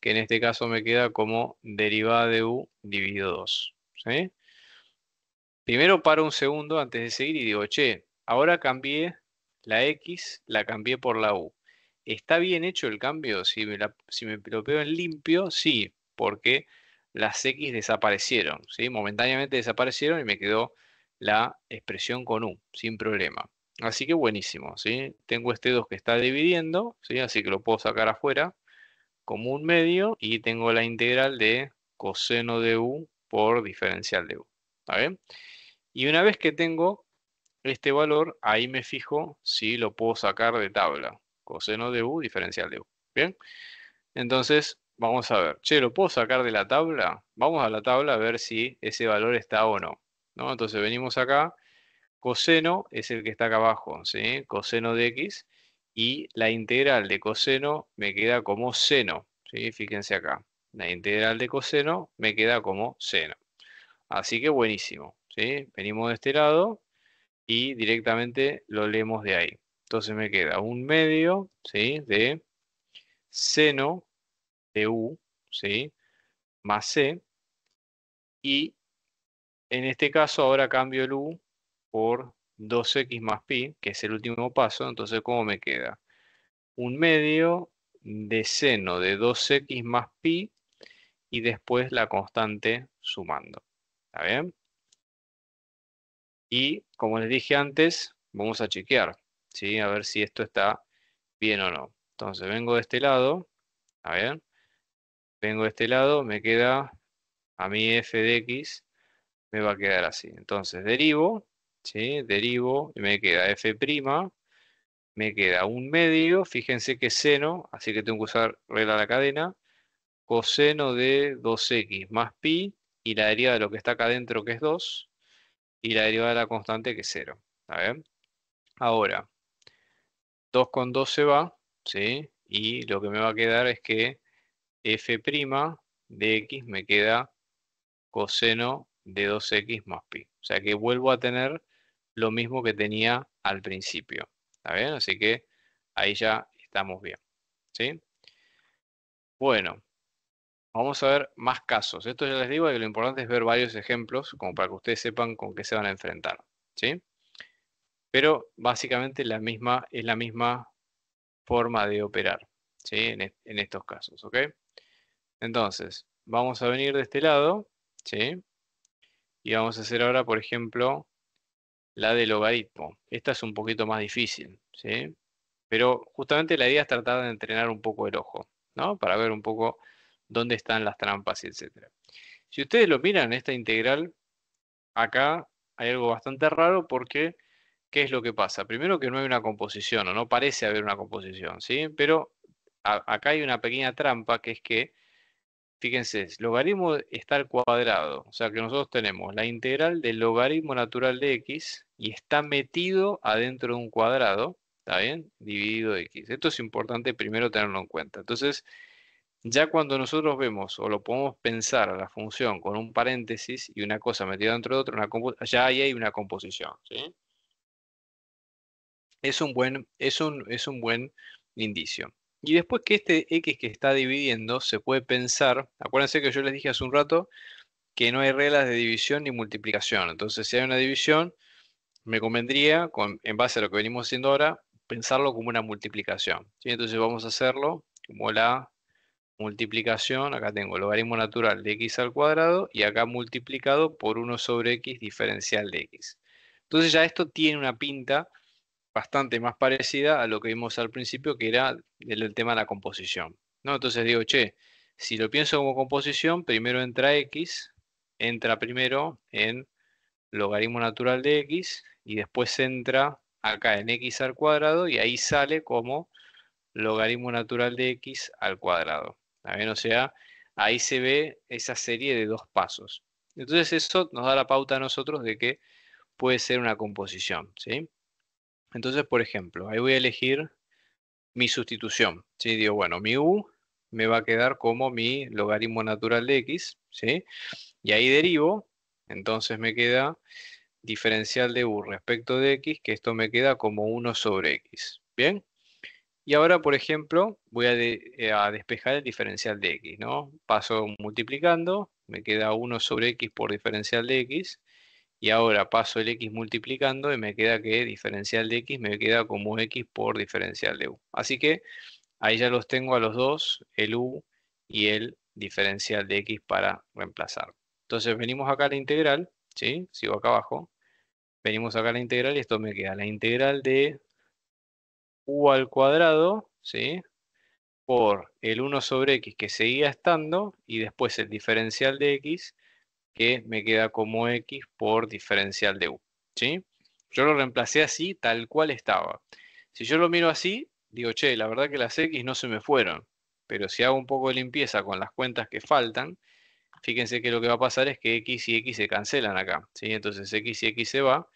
que en este caso me queda como derivada de u dividido 2. ¿sí? Primero paro un segundo antes de seguir y digo, che, ahora cambié la X la cambié por la U. ¿Está bien hecho el cambio? Si me, si me lo veo en limpio, sí, porque las X desaparecieron, ¿sí? momentáneamente desaparecieron y me quedó la expresión con U, sin problema. Así que buenísimo, ¿sí? Tengo este 2 que está dividiendo, ¿sí? Así que lo puedo sacar afuera como un medio y tengo la integral de coseno de U por diferencial de U, Y una vez que tengo este valor, ahí me fijo si lo puedo sacar de tabla. Coseno de u diferencial de u. Bien, entonces vamos a ver, che, ¿lo puedo sacar de la tabla? Vamos a la tabla a ver si ese valor está o no. ¿no? Entonces venimos acá, coseno es el que está acá abajo, coseno de x, y la integral de coseno me queda como seno. ¿sí? Fíjense acá, la integral de coseno me queda como seno. Así que buenísimo. ¿sí? Venimos de este lado, y directamente lo leemos de ahí. Entonces me queda un medio ¿sí? de seno de u ¿sí? más c y en este caso ahora cambio el u por 2x más pi, que es el último paso, entonces ¿cómo me queda? Un medio de seno de 2x más pi y después la constante sumando. ¿Está bien? Y como les dije antes, vamos a chequear, ¿sí? A ver si esto está bien o no. Entonces vengo de este lado, a ver, vengo de este lado, me queda a mi f de x, me va a quedar así. Entonces derivo, ¿sí? Derivo, y me queda f', me queda un medio, fíjense que seno, así que tengo que usar regla de la cadena, coseno de 2x más pi, y la derivada de lo que está acá adentro que es 2, y la derivada de la constante que es 0. Ahora, 2 con 2 se va, ¿sí? Y lo que me va a quedar es que f' de x me queda coseno de 2x más pi. O sea que vuelvo a tener lo mismo que tenía al principio. ¿Está bien? Así que ahí ya estamos bien. ¿Sí? Bueno, Vamos a ver más casos. Esto ya les digo que lo importante es ver varios ejemplos, como para que ustedes sepan con qué se van a enfrentar. ¿sí? Pero básicamente la misma, es la misma forma de operar en, estos casos. Entonces, vamos a venir de este lado. ¿sí? Y vamos a hacer ahora, por ejemplo, la del logaritmo. Esta es un poquito más difícil. ¿sí? Pero justamente la idea es tratar de entrenar un poco el ojo, Para ver un poco dónde están las trampas, etc. Si ustedes lo miran, esta integral, acá hay algo bastante raro porque, ¿qué es lo que pasa? Primero que no hay una composición, o no parece haber una composición, ¿sí? Pero acá hay una pequeña trampa que es que, fíjense, logaritmo está al cuadrado, o sea que nosotros tenemos la integral del logaritmo natural de x y está metido adentro de un cuadrado, ¿está bien? Dividido de x. Esto es importante primero tenerlo en cuenta. Entonces, ya cuando nosotros vemos o lo podemos pensar a la función con un paréntesis y una cosa metida dentro de otra, ya ahí hay una composición. Es, un buen, es, un, es un buen indicio. Y después que este x que está dividiendo se puede pensar, acuérdense que yo les dije hace un rato que no hay reglas de división ni multiplicación. Entonces, si hay una división, me convendría, en base a lo que venimos haciendo ahora, pensarlo como una multiplicación. Entonces vamos a hacerlo como la multiplicación, acá tengo logaritmo natural de x al cuadrado y acá multiplicado por 1 sobre x diferencial de x. Entonces ya esto tiene una pinta bastante más parecida a lo que vimos al principio, que era el, tema de la composición. Entonces digo, che, si lo pienso como composición, primero entra x, entra primero en logaritmo natural de x, y después entra acá en x al cuadrado, y ahí sale como logaritmo natural de x al cuadrado. O sea, ahí se ve esa serie de dos pasos. Entonces eso nos da la pauta a nosotros de que puede ser una composición, ¿sí? Entonces, por ejemplo, ahí voy a elegir mi sustitución, ¿sí? Digo, bueno, mi u me va a quedar como mi logaritmo natural de x, ¿sí? Y ahí derivo, entonces me queda diferencial de u respecto de x, que esto me queda como 1 sobre x, ¿bien? Y ahora, por ejemplo, voy eh, a, despejar el diferencial de x, ¿no? Paso multiplicando, me queda 1 sobre x por diferencial de x, y ahora paso el x multiplicando y me queda que diferencial de x me queda como x por diferencial de u. Así que ahí ya los tengo a los dos, el u y el diferencial de x para reemplazar. Entonces venimos acá a la integral, ¿sí? Sigo acá abajo. Venimos acá a la integral y esto me queda la integral de u al cuadrado, ¿sí? Por el 1 sobre x que seguía estando y después el diferencial de x que me queda como x por diferencial de u, ¿sí? Yo lo reemplacé así, tal cual estaba. Si yo lo miro así, digo, che, la verdad que las x no se me fueron, pero si hago un poco de limpieza con las cuentas que faltan, fíjense que lo que va a pasar es que x y x se cancelan acá, ¿sí? Entonces x y x se va,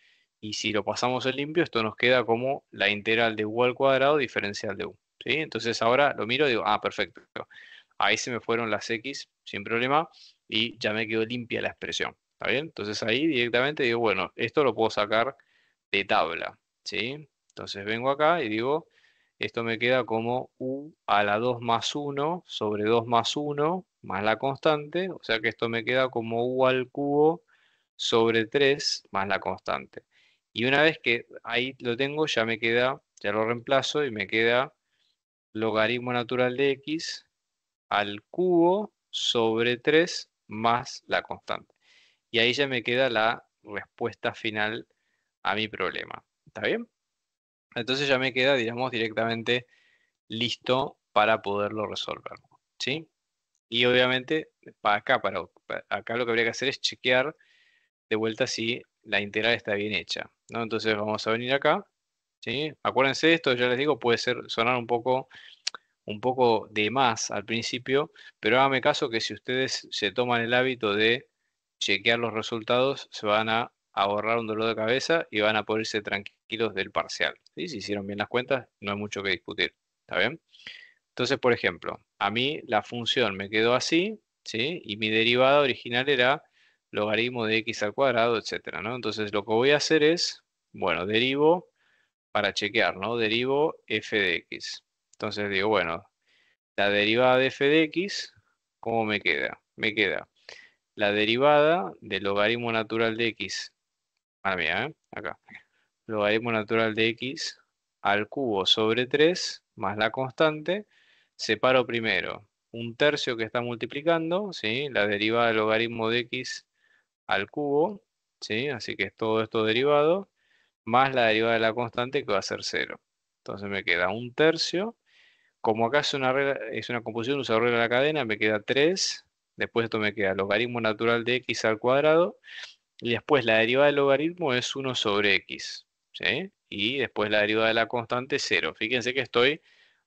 y si lo pasamos en limpio, esto nos queda como la integral de u al cuadrado diferencial de u. ¿sí? Entonces ahora lo miro y digo, ah, perfecto. Ahí se me fueron las x sin problema y ya me quedó limpia la expresión. ¿Está bien? Entonces ahí directamente digo, bueno, esto lo puedo sacar de tabla. ¿sí? Entonces vengo acá y digo, esto me queda como u a la 2 más 1 sobre 2 más 1 más la constante. O sea que esto me queda como u al cubo sobre 3 más la constante. Y una vez que ahí lo tengo, ya me queda, ya lo reemplazo y me queda logaritmo natural de x al cubo sobre 3 más la constante. Y ahí ya me queda la respuesta final a mi problema. ¿Está bien? Entonces ya me queda, digamos, directamente listo para poderlo resolver. ¿Sí? Y obviamente, para acá, para, acá lo que habría que hacer es chequear de vuelta si la integral está bien hecha. ¿no? Entonces vamos a venir acá. ¿sí? Acuérdense de esto, ya les digo, puede ser, sonar un poco, un poco de más al principio, pero háganme caso que si ustedes se toman el hábito de chequear los resultados, se van a ahorrar un dolor de cabeza y van a poder tranquilos del parcial. ¿sí? Si hicieron bien las cuentas, no hay mucho que discutir. ¿Está bien? Entonces, por ejemplo, a mí la función me quedó así, ¿sí? y mi derivada original era logaritmo de x al cuadrado, etc. ¿no? Entonces lo que voy a hacer es, bueno, derivo para chequear, ¿no? Derivo f de x. Entonces digo, bueno, la derivada de f de x, ¿cómo me queda? Me queda la derivada del logaritmo natural de x, ah, mira, ¿eh? acá, logaritmo natural de x al cubo sobre 3 más la constante, separo primero un tercio que está multiplicando, ¿sí? la derivada del logaritmo de x al cubo, ¿sí? Así que es todo esto derivado, más la derivada de la constante que va a ser cero. Entonces me queda un tercio. Como acá es una, regla, es una composición, regla de la cadena, me queda 3. Después esto me queda logaritmo natural de x al cuadrado. Y después la derivada del logaritmo es 1 sobre x. Y después la derivada de la constante es 0. Fíjense que estoy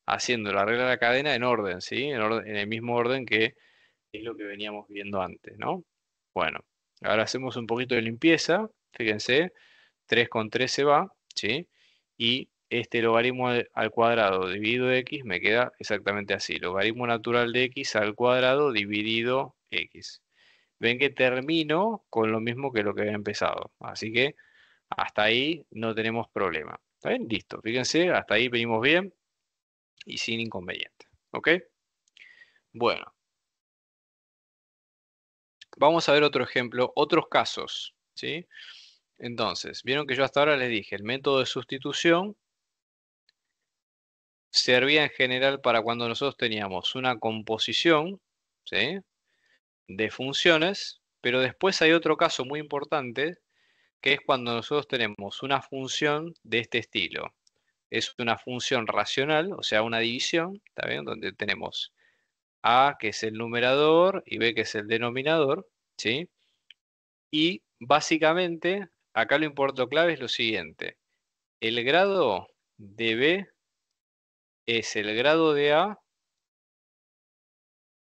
haciendo la regla de la cadena en orden, ¿sí? En, el mismo orden que es lo que veníamos viendo antes, ¿no? Bueno. Ahora hacemos un poquito de limpieza, fíjense, 3 con 3 se va, ¿sí? Y este logaritmo al cuadrado dividido x me queda exactamente así, logaritmo natural de x al cuadrado dividido x. Ven que termino con lo mismo que lo que había empezado, así que hasta ahí no tenemos problema. ¿Está bien? Listo, fíjense, hasta ahí venimos bien y sin inconveniente, ¿ok? Bueno, Vamos a ver otro ejemplo, otros casos. ¿sí? Entonces, vieron que yo hasta ahora les dije, el método de sustitución servía en general para cuando nosotros teníamos una composición ¿sí? de funciones, pero después hay otro caso muy importante, que es cuando nosotros tenemos una función de este estilo. Es una función racional, o sea, una división, ¿está bien? Donde tenemos a, que es el numerador, y B, que es el denominador, ¿sí? Y básicamente, acá lo importo clave es lo siguiente. El grado de B es el grado de A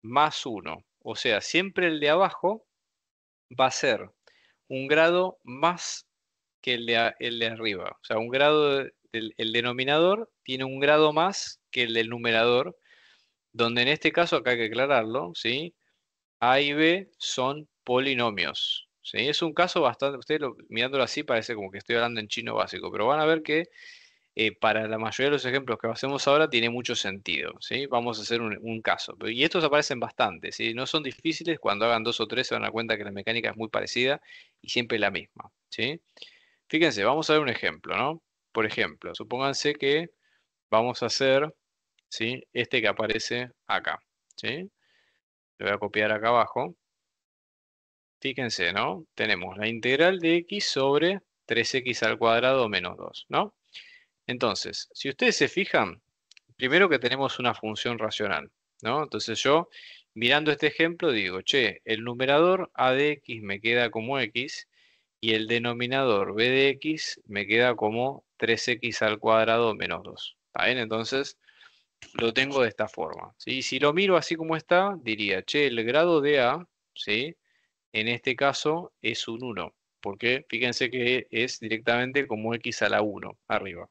más 1. O sea, siempre el de abajo va a ser un grado más que el de, arriba. O sea, un grado, el denominador tiene un grado más que el del numerador donde en este caso, acá hay que aclararlo, ¿sí? A y B son polinomios. ¿sí? Es un caso bastante, ustedes mirándolo así parece como que estoy hablando en chino básico, pero van a ver que eh, para la mayoría de los ejemplos que hacemos ahora tiene mucho sentido. ¿sí? Vamos a hacer un, caso. Y estos aparecen bastante, ¿sí? no son difíciles, cuando hagan dos o tres se van a cuenta que la mecánica es muy parecida y siempre la misma. ¿sí? Fíjense, vamos a ver un ejemplo. ¿no? Por ejemplo, supónganse que vamos a hacer este que aparece acá, ¿sí? Lo voy a copiar acá abajo. Fíjense, ¿no? Tenemos la integral de x sobre 3x al cuadrado menos 2, ¿no? Entonces, si ustedes se fijan, primero que tenemos una función racional, ¿no? Entonces yo, mirando este ejemplo, digo, che, el numerador a de x me queda como x y el denominador b de x me queda como 3x al cuadrado menos 2. ¿Está bien? Entonces, lo tengo de esta forma. Si lo miro así como está, diría, che, el grado de A, en este caso es un 1, porque fíjense que es directamente como x a la 1 arriba.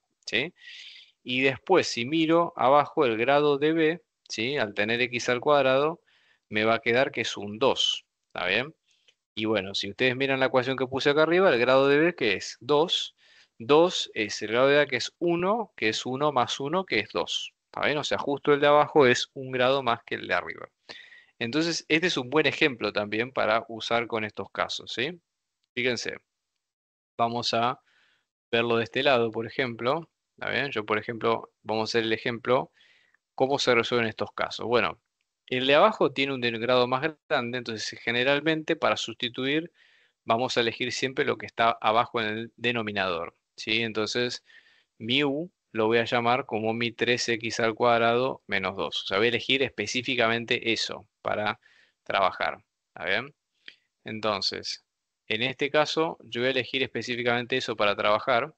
Y después, si miro abajo el grado de B, al tener x al cuadrado, me va a quedar que es un 2. ¿Está bien? Y bueno, si ustedes miran la ecuación que puse acá arriba, el grado de B que es 2, 2 es el grado de A que es 1, que es 1 más 1, que es 2. ¿Está bien? O sea, justo el de abajo es un grado más que el de arriba. Entonces, este es un buen ejemplo también para usar con estos casos, ¿sí? Fíjense, vamos a verlo de este lado, por ejemplo. ¿Está bien? Yo, por ejemplo, vamos a hacer el ejemplo, ¿cómo se resuelven estos casos? Bueno, el de abajo tiene un grado más grande, entonces generalmente para sustituir vamos a elegir siempre lo que está abajo en el denominador, ¿sí? Entonces, mu lo voy a llamar como mi 3x al cuadrado menos 2. O sea, voy a elegir específicamente eso para trabajar. ¿Está bien? Entonces, en este caso, yo voy a elegir específicamente eso para trabajar.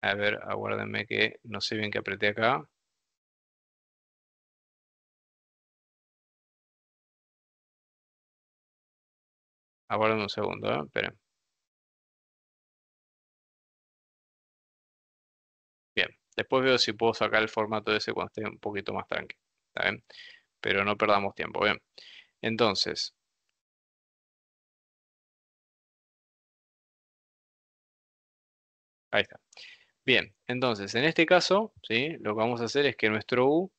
A ver, aguárdenme que no sé bien qué apreté acá. Aguarden un segundo, ¿eh? Esperen. Bien, después veo si puedo sacar el formato ese cuando esté un poquito más tranquilo. ¿Está Pero no perdamos tiempo. Bien, entonces. Ahí está. Bien, entonces, en este caso, ¿sí? lo que vamos a hacer es que nuestro u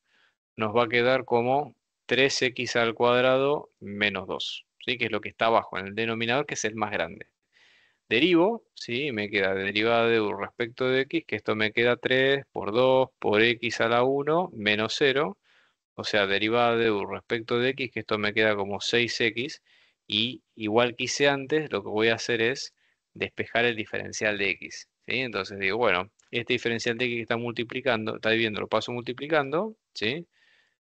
nos va a quedar como 3x al cuadrado menos 2 que es lo que está abajo en el denominador, que es el más grande. Derivo, ¿sí? me queda derivada de u respecto de x, que esto me queda 3 por 2 por x a la 1 menos 0, o sea, derivada de u respecto de x, que esto me queda como 6x, y igual que hice antes, lo que voy a hacer es despejar el diferencial de x. Entonces digo, bueno, este diferencial de x que está multiplicando, está dividiendo, lo paso multiplicando, ¿sí?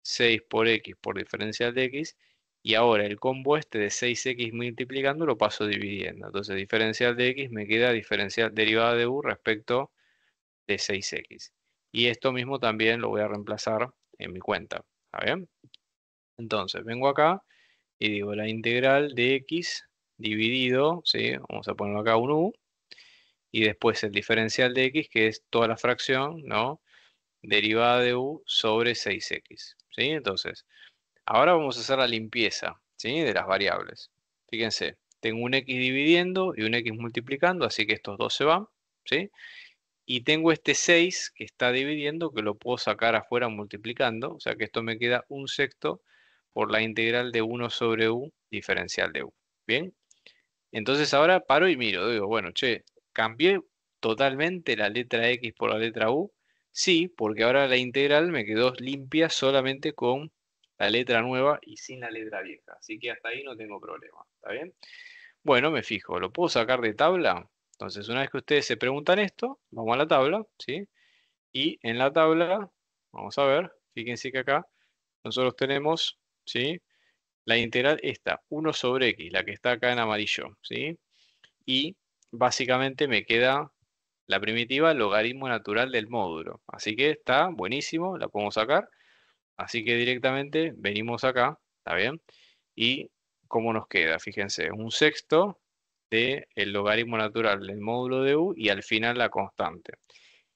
6 por x por diferencial de x, y ahora el combo este de 6x multiplicando lo paso dividiendo. Entonces diferencial de x me queda diferencial derivada de u respecto de 6x. Y esto mismo también lo voy a reemplazar en mi cuenta. ¿Está bien? Entonces vengo acá y digo la integral de x dividido, vamos a ponerlo acá un u, y después el diferencial de x que es toda la fracción, ¿no? Derivada de u sobre 6x. ¿sí? Entonces Ahora vamos a hacer la limpieza de las variables. Fíjense, tengo un x dividiendo y un x multiplicando, así que estos dos se van. ¿sí? Y tengo este 6 que está dividiendo, que lo puedo sacar afuera multiplicando. O sea que esto me queda un sexto por la integral de 1 sobre u diferencial de u. Bien, entonces ahora paro y miro. Digo, bueno, che, cambié totalmente la letra x por la letra u. Sí, porque ahora la integral me quedó limpia solamente con la letra nueva y sin la letra vieja. Así que hasta ahí no tengo problema. ¿Está bien? Bueno, me fijo, ¿lo puedo sacar de tabla? Entonces, una vez que ustedes se preguntan esto, vamos a la tabla, ¿sí? Y en la tabla, vamos a ver, fíjense que acá nosotros tenemos, ¿sí? La integral esta, 1 sobre x, la que está acá en amarillo, ¿sí? Y básicamente me queda la primitiva logaritmo natural del módulo. Así que está buenísimo, la podemos sacar. Así que directamente venimos acá, ¿está bien? Y cómo nos queda, fíjense, un sexto del el logaritmo natural del módulo de u y al final la constante.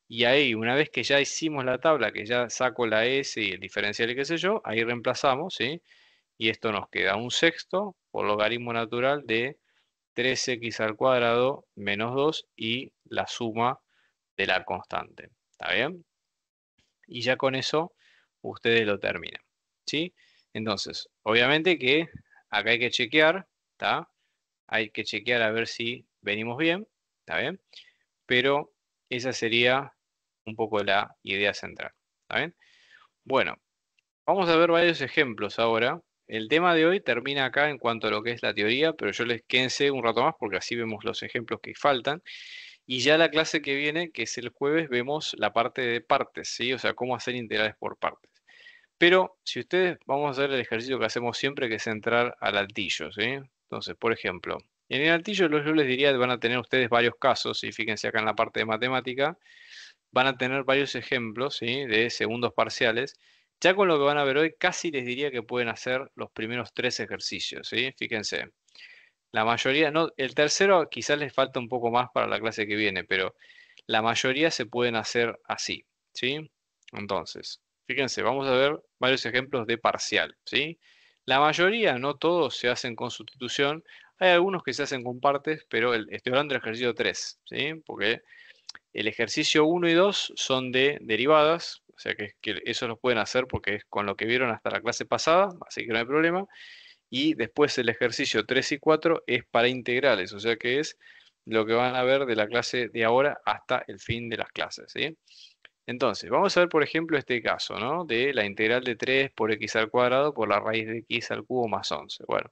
Y ahí, una vez que ya hicimos la tabla, que ya saco la s y el diferencial y qué sé yo, ahí reemplazamos, ¿sí? Y esto nos queda un sexto por logaritmo natural de 3x al cuadrado menos 2 y la suma de la constante. ¿Está bien? Y ya con eso ustedes lo terminan. ¿sí? Entonces, obviamente que acá hay que chequear, ¿está? Hay que chequear a ver si venimos bien, ¿está bien? Pero esa sería un poco la idea central, ¿está bien? Bueno, vamos a ver varios ejemplos ahora. El tema de hoy termina acá en cuanto a lo que es la teoría, pero yo les quédense un rato más porque así vemos los ejemplos que faltan. Y ya la clase que viene, que es el jueves, vemos la parte de partes, ¿sí? O sea, cómo hacer integrales por partes. Pero si ustedes, vamos a hacer el ejercicio que hacemos siempre, que es entrar al altillo. ¿sí? Entonces, por ejemplo, en el altillo yo les diría que van a tener ustedes varios casos, y fíjense acá en la parte de matemática, van a tener varios ejemplos de segundos parciales. Ya con lo que van a ver hoy, casi les diría que pueden hacer los primeros tres ejercicios. Fíjense, la mayoría, no, el tercero quizás les falta un poco más para la clase que viene, pero la mayoría se pueden hacer así. ¿sí? Entonces, fíjense, vamos a ver varios ejemplos de parcial. ¿sí? La mayoría, no todos, se hacen con sustitución. Hay algunos que se hacen con partes, pero el, estoy hablando del ejercicio 3, ¿sí? porque el ejercicio 1 y 2 son de derivadas, o sea que, que eso lo pueden hacer porque es con lo que vieron hasta la clase pasada, así que no hay problema. Y después el ejercicio 3 y 4 es para integrales, o sea que es lo que van a ver de la clase de ahora hasta el fin de las clases. ¿sí? Entonces, vamos a ver, por ejemplo, este caso, ¿no? De la integral de 3 por x al cuadrado por la raíz de x al cubo más 11. Bueno,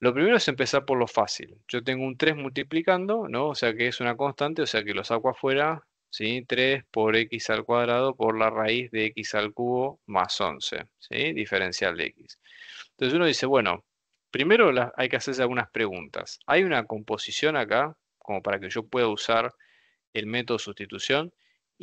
lo primero es empezar por lo fácil. Yo tengo un 3 multiplicando, ¿no? O sea que es una constante, o sea que lo saco afuera, ¿sí? 3 por x al cuadrado por la raíz de x al cubo más 11, ¿sí? Diferencial de x. Entonces uno dice, bueno, primero hay que hacerse algunas preguntas. ¿Hay una composición acá, como para que yo pueda usar el método sustitución?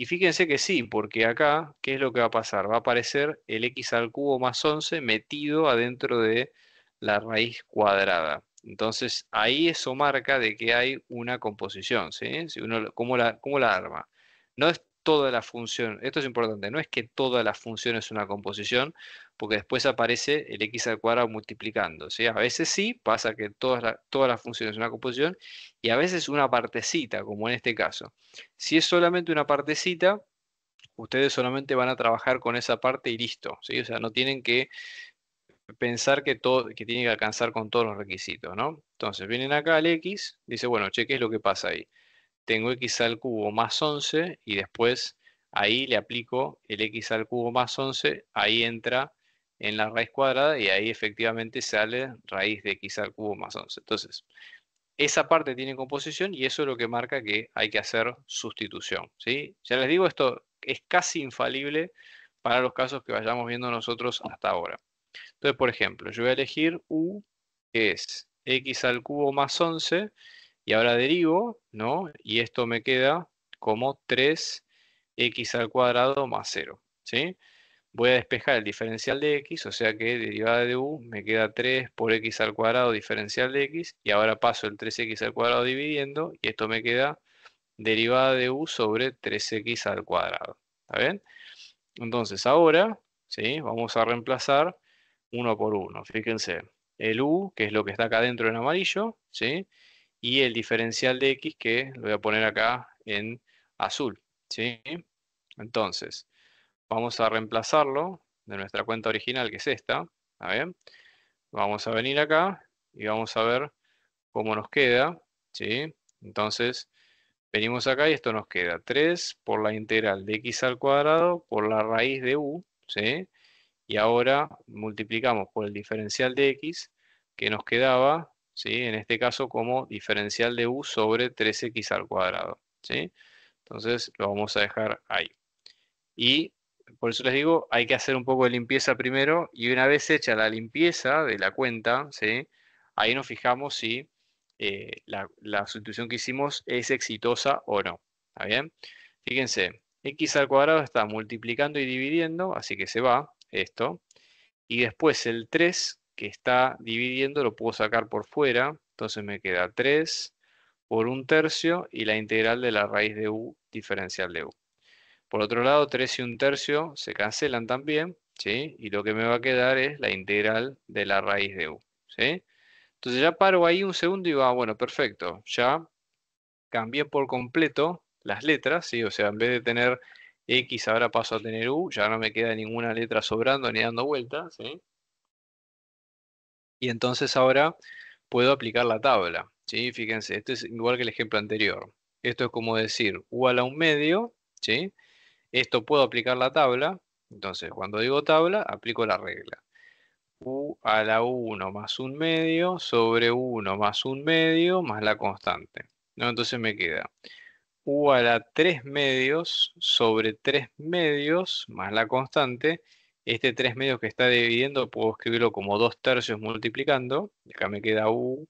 Y fíjense que sí, porque acá, ¿qué es lo que va a pasar? Va a aparecer el x al cubo más 11 metido adentro de la raíz cuadrada. Entonces, ahí eso marca de que hay una composición, ¿sí? Si uno, la, ¿Cómo la arma? No es toda la función, esto es importante, no es que toda la función es una composición, porque después aparece el x al cuadrado multiplicando. A veces sí, pasa que todas, todas las funciones son una composición, y a veces una partecita, como en este caso. Si es solamente una partecita, ustedes solamente van a trabajar con esa parte y listo. ¿sí? O sea, no tienen que pensar que, todo, que tiene que alcanzar con todos los requisitos, ¿no? Entonces vienen acá al x, dice, bueno, che, ¿qué es lo que pasa ahí? Tengo x al cubo más 11 y después ahí le aplico el x al cubo más 11, ahí entra en la raíz cuadrada y ahí efectivamente sale raíz de x al cubo más 11. Entonces, esa parte tiene composición y eso es lo que marca que hay que hacer sustitución. ¿sí? Ya les digo, esto es casi infalible para los casos que vayamos viendo nosotros hasta ahora. Entonces, por ejemplo, yo voy a elegir u, que es x al cubo más 11, y ahora derivo, ¿no? Y esto me queda como 3x al cuadrado más 0, ¿sí? voy a despejar el diferencial de x, o sea que derivada de u me queda 3 por x al cuadrado diferencial de x, y ahora paso el 3x al cuadrado dividiendo, y esto me queda derivada de u sobre 3x al cuadrado. ¿Está bien? Entonces ahora, ¿sí? Vamos a reemplazar uno por uno. Fíjense, el u, que es lo que está acá dentro en amarillo, ¿sí? Y el diferencial de x, que lo voy a poner acá en azul, ¿sí? Entonces, Vamos a reemplazarlo de nuestra cuenta original, que es esta. Vamos a venir acá y vamos a ver cómo nos queda. ¿sí? Entonces, venimos acá y esto nos queda 3 por la integral de x al cuadrado por la raíz de u. Y ahora multiplicamos por el diferencial de x, que nos quedaba, ¿sí? en este caso, como diferencial de u sobre 3x al cuadrado. ¿sí? Entonces, lo vamos a dejar ahí. Y por eso les digo, hay que hacer un poco de limpieza primero y una vez hecha la limpieza de la cuenta, ahí nos fijamos si eh, la, sustitución que hicimos es exitosa o no. ¿Está bien? Fíjense, x al cuadrado está multiplicando y dividiendo, así que se va esto. Y después el 3 que está dividiendo lo puedo sacar por fuera, entonces me queda 3 por un tercio y la integral de la raíz de u diferencial de u. Por otro lado, 3 y un tercio se cancelan también, ¿sí? Y lo que me va a quedar es la integral de la raíz de u, ¿sí? Entonces ya paro ahí un segundo y va, bueno, perfecto, ya cambié por completo las letras, ¿sí? O sea, en vez de tener x ahora paso a tener u, ya no me queda ninguna letra sobrando ni dando vueltas, ¿sí? Y entonces ahora puedo aplicar la tabla, ¿sí? Fíjense, esto es igual que el ejemplo anterior. Esto es como decir u a un medio, ¿sí? Esto puedo aplicar la tabla. Entonces, cuando digo tabla, aplico la regla. U a la 1 más un medio sobre 1 más un medio más la constante. Entonces me queda U a la 3 medios sobre 3 medios más la constante. Este 3 medios que está dividiendo puedo escribirlo como 2 tercios multiplicando. Acá me queda U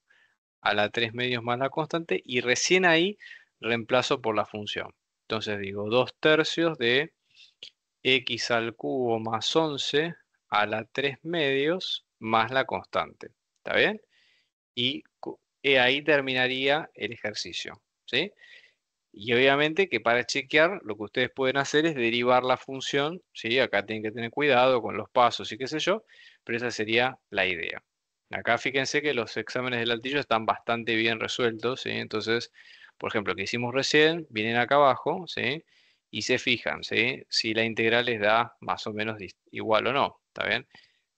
a la 3 medios más la constante y recién ahí reemplazo por la función. Entonces digo 2 tercios de x al cubo más 11 a la 3 medios más la constante. ¿Está bien? Y eh, ahí terminaría el ejercicio. ¿sí? Y obviamente que para chequear lo que ustedes pueden hacer es derivar la función. ¿sí? Acá tienen que tener cuidado con los pasos y qué sé yo, pero esa sería la idea. Acá fíjense que los exámenes del altillo están bastante bien resueltos, entonces por ejemplo, que hicimos recién, vienen acá abajo, Y se fijan, ¿sí? Si la integral les da más o menos igual o no, bien?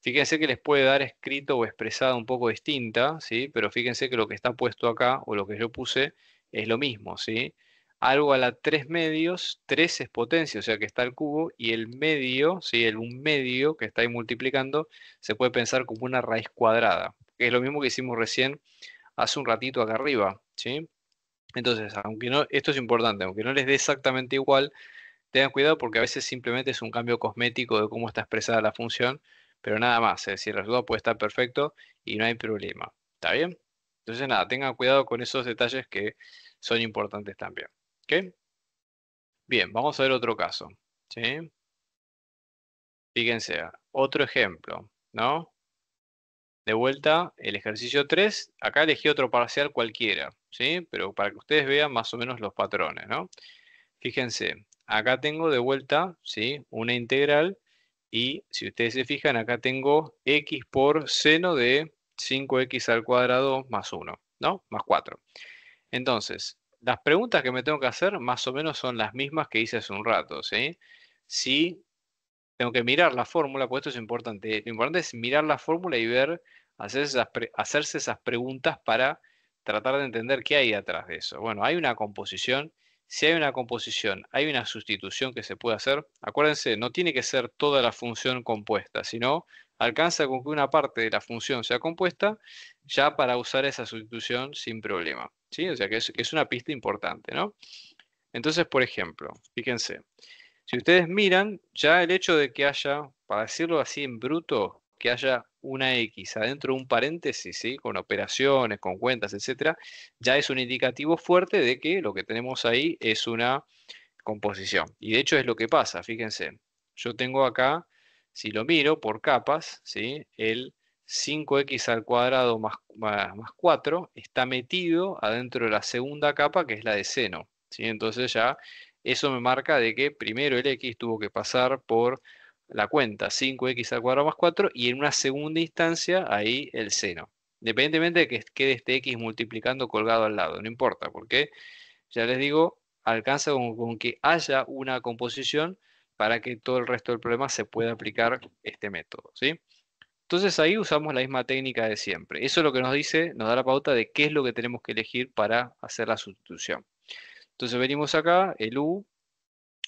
Fíjense que les puede dar escrito o expresada un poco distinta, ¿sí? Pero fíjense que lo que está puesto acá o lo que yo puse es lo mismo, ¿sí? Algo a la 3 medios, 3 es potencia, o sea que está el cubo, y el medio, ¿sí? el un medio que está ahí multiplicando, se puede pensar como una raíz cuadrada, que es lo mismo que hicimos recién hace un ratito acá arriba, ¿sí? Entonces, aunque no, esto es importante, aunque no les dé exactamente igual, tengan cuidado porque a veces simplemente es un cambio cosmético de cómo está expresada la función, pero nada más, es ¿eh? decir, el resultado puede estar perfecto y no hay problema. ¿Está bien? Entonces, nada, tengan cuidado con esos detalles que son importantes también. ¿Ok? Bien, vamos a ver otro caso. ¿Sí? Fíjense, otro ejemplo, ¿no? De vuelta, el ejercicio 3, acá elegí otro parcial cualquiera. ¿sí? Pero para que ustedes vean más o menos los patrones, ¿no? Fíjense, acá tengo de vuelta, ¿sí? Una integral y si ustedes se fijan, acá tengo x por seno de 5x al cuadrado más 1, ¿no? Más 4. Entonces, las preguntas que me tengo que hacer más o menos son las mismas que hice hace un rato, ¿sí? Si tengo que mirar la fórmula, pues esto es importante. Lo importante es mirar la fórmula y ver, hacerse esas preguntas para tratar de entender qué hay atrás de eso. Bueno, hay una composición. Si hay una composición, hay una sustitución que se puede hacer. Acuérdense, no tiene que ser toda la función compuesta, sino alcanza con que una parte de la función sea compuesta ya para usar esa sustitución sin problema. ¿sí? O sea que es, es una pista importante. ¿no? Entonces, por ejemplo, fíjense, si ustedes miran, ya el hecho de que haya, para decirlo así en bruto, que haya una X adentro de un paréntesis, con operaciones, con cuentas, etc. ya es un indicativo fuerte de que lo que tenemos ahí es una composición. Y de hecho es lo que pasa, fíjense. Yo tengo acá, si lo miro por capas, ¿sí? el 5x al cuadrado más, 4 está metido adentro de la segunda capa, que es la de seno. ¿sí? Entonces ya eso me marca de que primero el x tuvo que pasar por la cuenta 5x al cuadrado más 4 y en una segunda instancia ahí el seno. Independientemente de que quede este x multiplicando colgado al lado, no importa, porque ya les digo, alcanza con, que haya una composición para que todo el resto del problema se pueda aplicar este método. ¿sí? Entonces ahí usamos la misma técnica de siempre. Eso es lo que nos dice, nos da la pauta de qué es lo que tenemos que elegir para hacer la sustitución. Entonces venimos acá, el u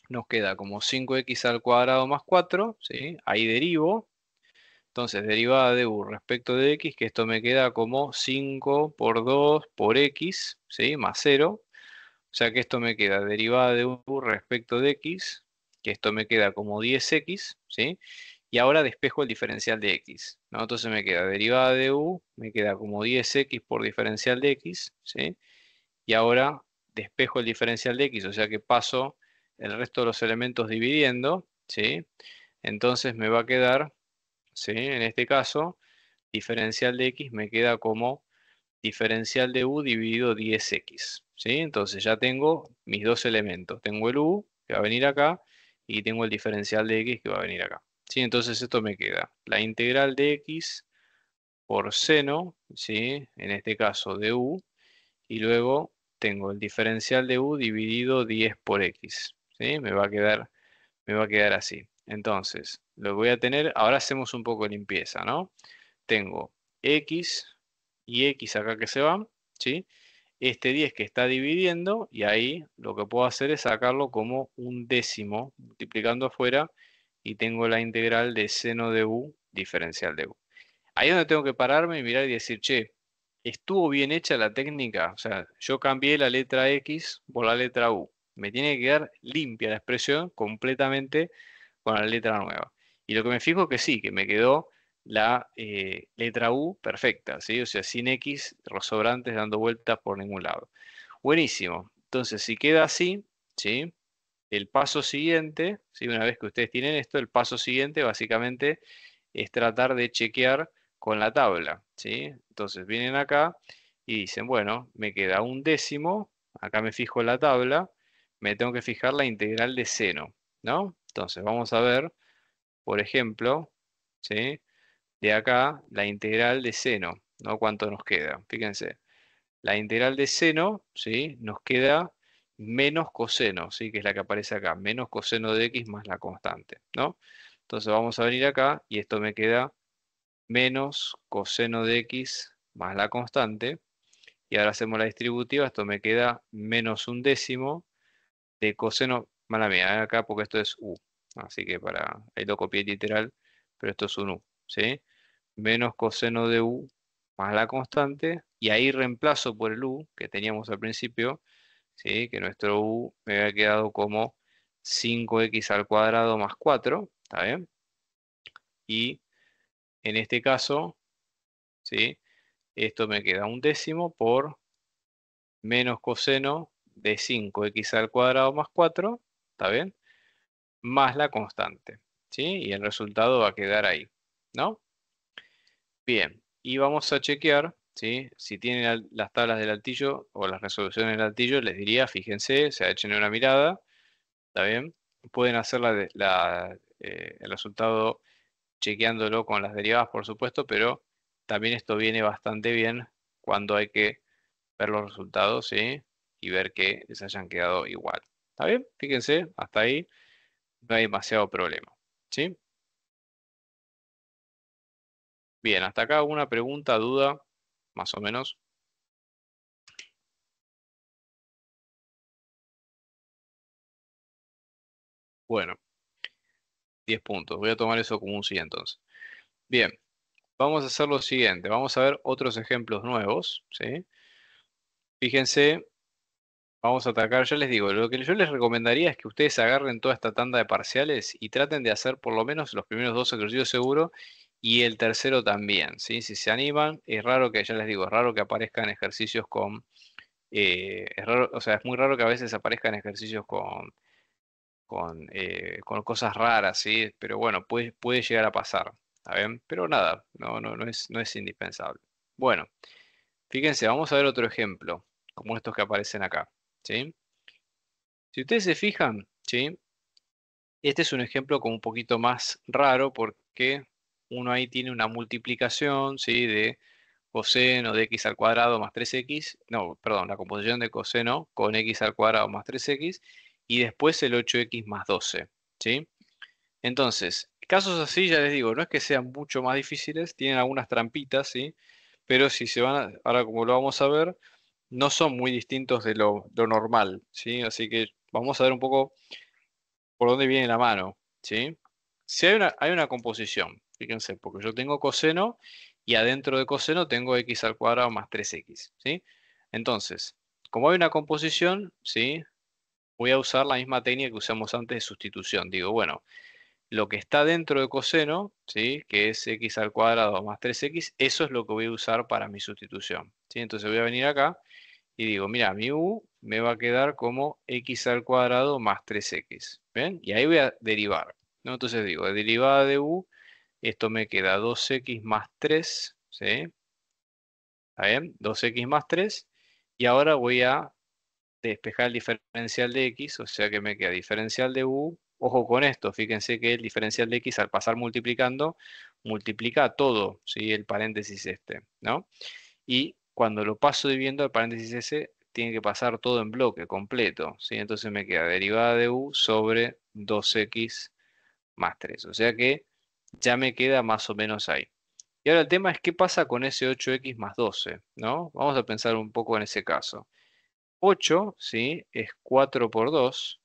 nos queda como 5x al cuadrado más 4, ¿sí? ahí derivo. Entonces, derivada de u respecto de x, que esto me queda como 5 por 2 por x, más 0. O sea que esto me queda derivada de u respecto de x, que esto me queda como 10x, ¿sí? Y ahora despejo el diferencial de x, ¿no? Entonces me queda derivada de u, me queda como 10x por diferencial de x, Y ahora despejo el diferencial de x, o sea que paso el resto de los elementos dividiendo, ¿sí? Entonces me va a quedar, ¿sí? En este caso, diferencial de x me queda como diferencial de u dividido 10x, ¿sí? Entonces ya tengo mis dos elementos. Tengo el u, que va a venir acá, y tengo el diferencial de x que va a venir acá. ¿Sí? Entonces esto me queda la integral de x por seno, ¿sí? en este caso de u, y luego tengo el diferencial de u dividido 10 por x. Me va a quedar, me va a quedar así. Entonces, lo voy a tener, ahora hacemos un poco de limpieza, ¿no? Tengo X y X acá que se van, ¿sí? Este 10 que está dividiendo y ahí lo que puedo hacer es sacarlo como un décimo, multiplicando afuera y tengo la integral de seno de U diferencial de U. Ahí es donde tengo que pararme y mirar y decir, che, ¿estuvo bien hecha la técnica? O sea, yo cambié la letra X por la letra U. Me tiene que quedar limpia la expresión completamente con la letra nueva. Y lo que me fijo que sí, que me quedó la eh, letra U perfecta, ¿sí? O sea, sin X sobrantes dando vueltas por ningún lado. Buenísimo. Entonces, si queda así, ¿sí? El paso siguiente, una vez que ustedes tienen esto, el paso siguiente básicamente es tratar de chequear con la tabla, ¿sí? Entonces vienen acá y dicen, bueno, me queda un décimo, acá me fijo en la tabla, me tengo que fijar la integral de seno, ¿no? Entonces vamos a ver, por ejemplo, ¿sí? de acá la integral de seno, ¿no? ¿Cuánto nos queda? Fíjense, la integral de seno, ¿sí? Nos queda menos coseno, ¿sí? Que es la que aparece acá, menos coseno de x más la constante, ¿no? Entonces vamos a venir acá y esto me queda menos coseno de x más la constante. Y ahora hacemos la distributiva, esto me queda menos un décimo de coseno, mala mía, ¿eh? acá porque esto es U, así que para, ahí lo copié literal, pero esto es un U, ¿sí? Menos coseno de U más la constante, y ahí reemplazo por el U que teníamos al principio, ¿sí? Que nuestro U me había quedado como 5x al cuadrado más 4, ¿está bien? Y en este caso, ¿sí? Esto me queda un décimo por menos coseno de 5x al cuadrado más 4, ¿está bien? Más la constante, ¿sí? Y el resultado va a quedar ahí, ¿no? Bien, y vamos a chequear, ¿sí? Si tienen las tablas del altillo o las resoluciones del altillo, les diría, fíjense, se echen una mirada, ¿está bien? Pueden hacer eh, el resultado chequeándolo con las derivadas, por supuesto, pero también esto viene bastante bien cuando hay que ver los resultados, ¿sí? y ver que les hayan quedado igual. ¿Está bien? Fíjense, hasta ahí no hay demasiado problema. ¿Sí? Bien, hasta acá ¿Alguna pregunta, duda, más o menos. Bueno, 10 puntos. Voy a tomar eso como un sí entonces. Bien, vamos a hacer lo siguiente. Vamos a ver otros ejemplos nuevos. ¿sí? Fíjense Vamos a atacar, ya les digo, lo que yo les recomendaría es que ustedes agarren toda esta tanda de parciales y traten de hacer por lo menos los primeros dos ejercicios seguro y el tercero también, ¿sí? Si se animan, es raro que, ya les digo, es raro que aparezcan ejercicios con, eh, es o sea, es muy raro que a veces aparezcan ejercicios con, con, eh, cosas raras, ¿sí? Pero bueno, puede, puede llegar a pasar, ¿está Pero nada, no, no, no, es, no es indispensable. Bueno, fíjense, vamos a ver otro ejemplo, como estos que aparecen acá. ¿sí? Si ustedes se fijan, ¿sí? este es un ejemplo como un poquito más raro porque uno ahí tiene una multiplicación ¿sí? de coseno de x al cuadrado más 3x, no, perdón, la composición de coseno con x al cuadrado más 3x y después el 8x más 12. ¿sí? Entonces, casos así, ya les digo, no es que sean mucho más difíciles, tienen algunas trampitas, ¿sí? pero si se van, a, ahora como lo vamos a ver, no son muy distintos de lo, normal, ¿sí? Así que vamos a ver un poco por dónde viene la mano, ¿sí? Si hay una, composición, fíjense, porque yo tengo coseno y adentro de coseno tengo x al cuadrado más 3x, ¿sí? Entonces, como hay una composición, ¿sí? Voy a usar la misma técnica que usamos antes de sustitución. Digo, bueno, lo que está dentro de coseno, ¿sí? que es x al cuadrado más 3x, eso es lo que voy a usar para mi sustitución. ¿sí? Entonces voy a venir acá y digo, mira, mi u me va a quedar como x al cuadrado más 3x. ¿Ven? Y ahí voy a derivar. ¿no? Entonces digo, derivada de u, esto me queda 2x más 3. ¿sí? ¿Está 2x más 3. Y ahora voy a despejar el diferencial de x, o sea que me queda diferencial de u. Ojo con esto, fíjense que el diferencial de x al pasar multiplicando, multiplica todo, ¿sí? el paréntesis este. ¿no? Y cuando lo paso dividiendo al paréntesis S, tiene que pasar todo en bloque, completo. Entonces me queda derivada de u sobre 2x más 3. O sea que ya me queda más o menos ahí. Y ahora el tema es qué pasa con ese 8x más 12, ¿no? Vamos a pensar un poco en ese caso. 8, Es 4 por 2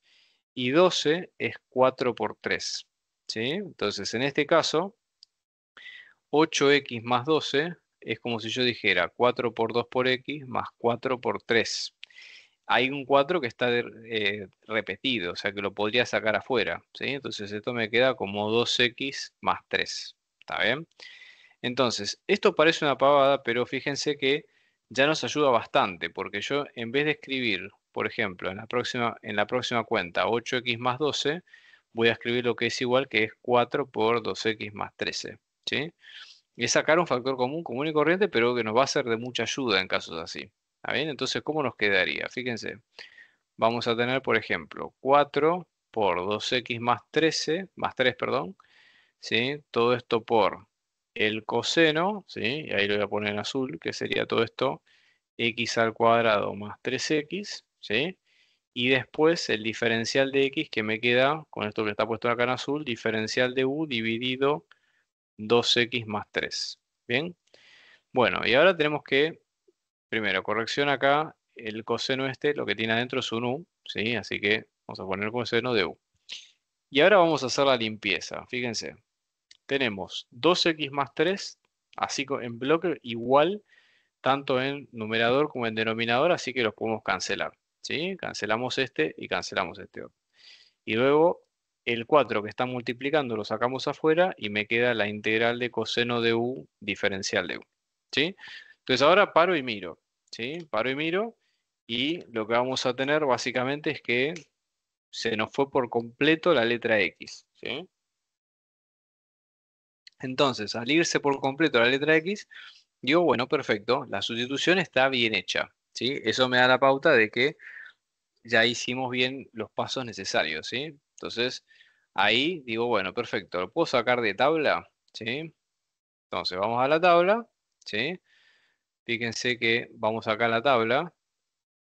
y 12 es 4 por 3, Entonces, en este caso, 8x más 12 es como si yo dijera 4 por 2 por x más 4 por 3. Hay un 4 que está eh, repetido, o sea que lo podría sacar afuera. ¿sí? Entonces esto me queda como 2x más 3. ¿Está bien? Entonces, esto parece una pavada, pero fíjense que ya nos ayuda bastante, porque yo en vez de escribir, por ejemplo, en la próxima, en la próxima cuenta 8x más 12, voy a escribir lo que es igual, que es 4 por 2x más 13. ¿sí? es sacar un factor común, común y corriente, pero que nos va a ser de mucha ayuda en casos así. ¿Está bien? Entonces, ¿cómo nos quedaría? Fíjense, vamos a tener, por ejemplo, 4 por 2x más 13, más 3, perdón, ¿sí? Todo esto por el coseno, ¿sí? Y ahí lo voy a poner en azul, que sería todo esto, x al cuadrado más 3x, ¿sí? Y después el diferencial de x que me queda, con esto que está puesto acá en azul, diferencial de u dividido 2x más 3. ¿Bien? Bueno, y ahora tenemos que, primero, corrección acá, el coseno este, lo que tiene adentro es un u, ¿sí? Así que vamos a poner el coseno de u. Y ahora vamos a hacer la limpieza, fíjense. Tenemos 2x más 3, así en bloque, igual tanto en numerador como en denominador, así que los podemos cancelar. ¿sí? Cancelamos este y cancelamos este otro. Y luego el 4 que está multiplicando lo sacamos afuera y me queda la integral de coseno de u diferencial de u. ¿sí? Entonces ahora paro y miro. ¿sí? Paro y miro y lo que vamos a tener básicamente es que se nos fue por completo la letra X. ¿sí? Entonces, al irse por completo la letra X, digo, bueno, perfecto, la sustitución está bien hecha. ¿sí? Eso me da la pauta de que ya hicimos bien los pasos necesarios. ¿sí? Entonces, Ahí digo, bueno, perfecto, lo puedo sacar de tabla, ¿sí? Entonces vamos a la tabla, ¿sí? Fíjense que vamos acá a la tabla,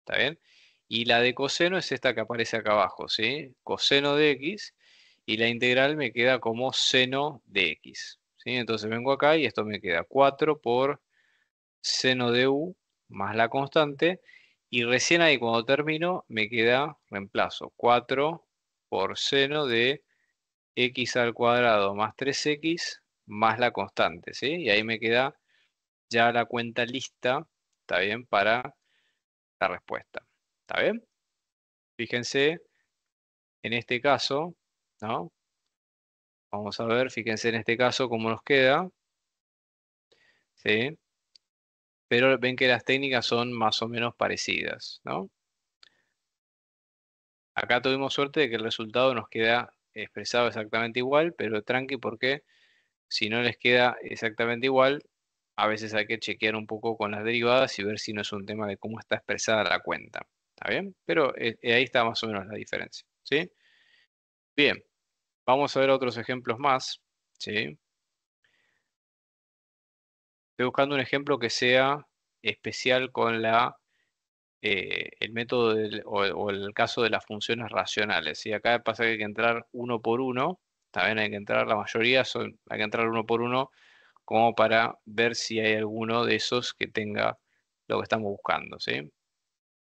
¿está bien? Y la de coseno es esta que aparece acá abajo, ¿sí? Coseno de x, y la integral me queda como seno de x, ¿sí? Entonces vengo acá y esto me queda 4 por seno de u más la constante, y recién ahí cuando termino me queda, reemplazo, 4 por seno de x al cuadrado más 3x más la constante, ¿sí? Y ahí me queda ya la cuenta lista, ¿está Para la respuesta, ¿está bien? Fíjense, en este caso, ¿no? Vamos a ver, fíjense en este caso cómo nos queda, ¿sí? Pero ven que las técnicas son más o menos parecidas, ¿no? Acá tuvimos suerte de que el resultado nos queda expresado exactamente igual, pero tranqui porque si no les queda exactamente igual, a veces hay que chequear un poco con las derivadas y ver si no es un tema de cómo está expresada la cuenta. ¿Está bien? Pero eh, eh, ahí está más o menos la diferencia. ¿Sí? Bien, vamos a ver otros ejemplos más. ¿Sí? Estoy buscando un ejemplo que sea especial con la eh, el método o, el caso de las funciones racionales. acá pasa que hay que entrar uno por uno, también hay que entrar, la mayoría son, hay que entrar uno por uno como para ver si hay alguno de esos que tenga lo que estamos buscando. ¿sí?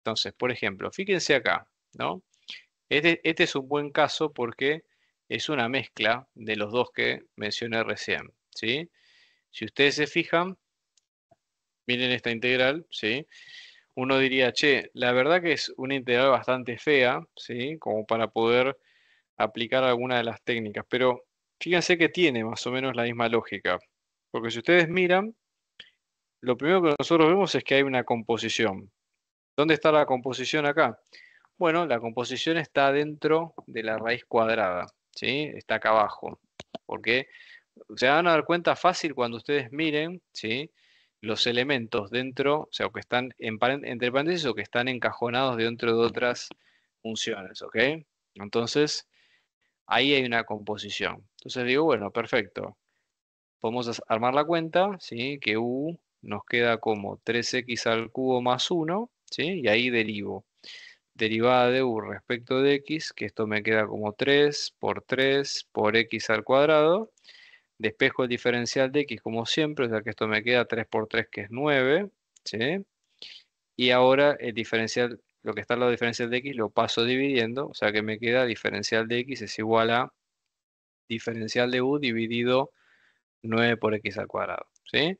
Entonces, por ejemplo, fíjense acá, ¿no? Este, este es un buen caso porque es una mezcla de los dos que mencioné recién. ¿sí? Si ustedes se fijan, miren esta integral, ¿sí? uno diría, che, la verdad que es una integral bastante fea, ¿sí? Como para poder aplicar alguna de las técnicas, pero fíjense que tiene más o menos la misma lógica, porque si ustedes miran, lo primero que nosotros vemos es que hay una composición. ¿Dónde está la composición acá? Bueno, la composición está dentro de la raíz cuadrada, ¿sí? Está acá abajo, porque se van a dar cuenta fácil cuando ustedes miren, ¿sí? los elementos dentro, o sea, que están en, entre paréntesis o que están encajonados dentro de otras funciones, ¿ok? Entonces, ahí hay una composición. Entonces digo, bueno, perfecto. Podemos armar la cuenta, ¿sí? Que U nos queda como 3x al cubo más 1, ¿sí? Y ahí derivo. Derivada de U respecto de x, que esto me queda como 3 por 3 por x al cuadrado, Despejo el diferencial de x como siempre, o sea que esto me queda 3 por 3 que es 9. ¿sí? Y ahora el diferencial, lo que está en la diferencial de x lo paso dividiendo, o sea que me queda diferencial de x es igual a diferencial de u dividido 9 por x al cuadrado. ¿sí?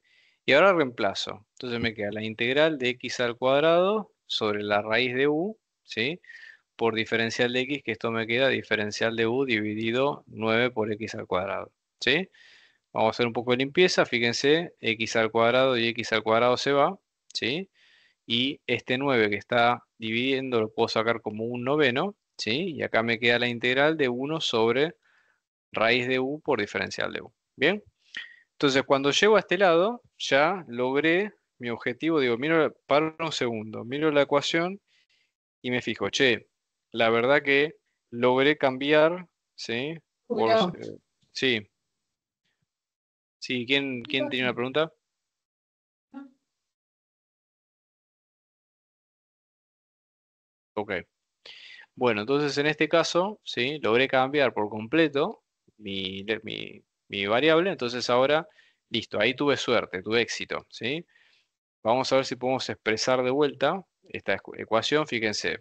Y ahora reemplazo. Entonces me queda la integral de x al cuadrado sobre la raíz de u, ¿sí? Por diferencial de x, que esto me queda diferencial de u dividido 9 por x al cuadrado. ¿sí? Vamos a hacer un poco de limpieza, fíjense, x al cuadrado y x al cuadrado se va, ¿sí? Y este 9 que está dividiendo lo puedo sacar como un noveno, ¿sí? Y acá me queda la integral de 1 sobre raíz de u por diferencial de u, ¿bien? Entonces, cuando llego a este lado, ya logré mi objetivo, digo, miro, paro un segundo, miro la ecuación y me fijo, che, la verdad que logré cambiar, ¿sí? Por, eh, sí, Sí, ¿quién, tiene una pregunta? Ok. Bueno, entonces en este caso, ¿sí? logré cambiar por completo mi, mi, variable, entonces ahora, listo, ahí tuve suerte, tuve éxito. ¿sí? Vamos a ver si podemos expresar de vuelta esta ecuación, fíjense.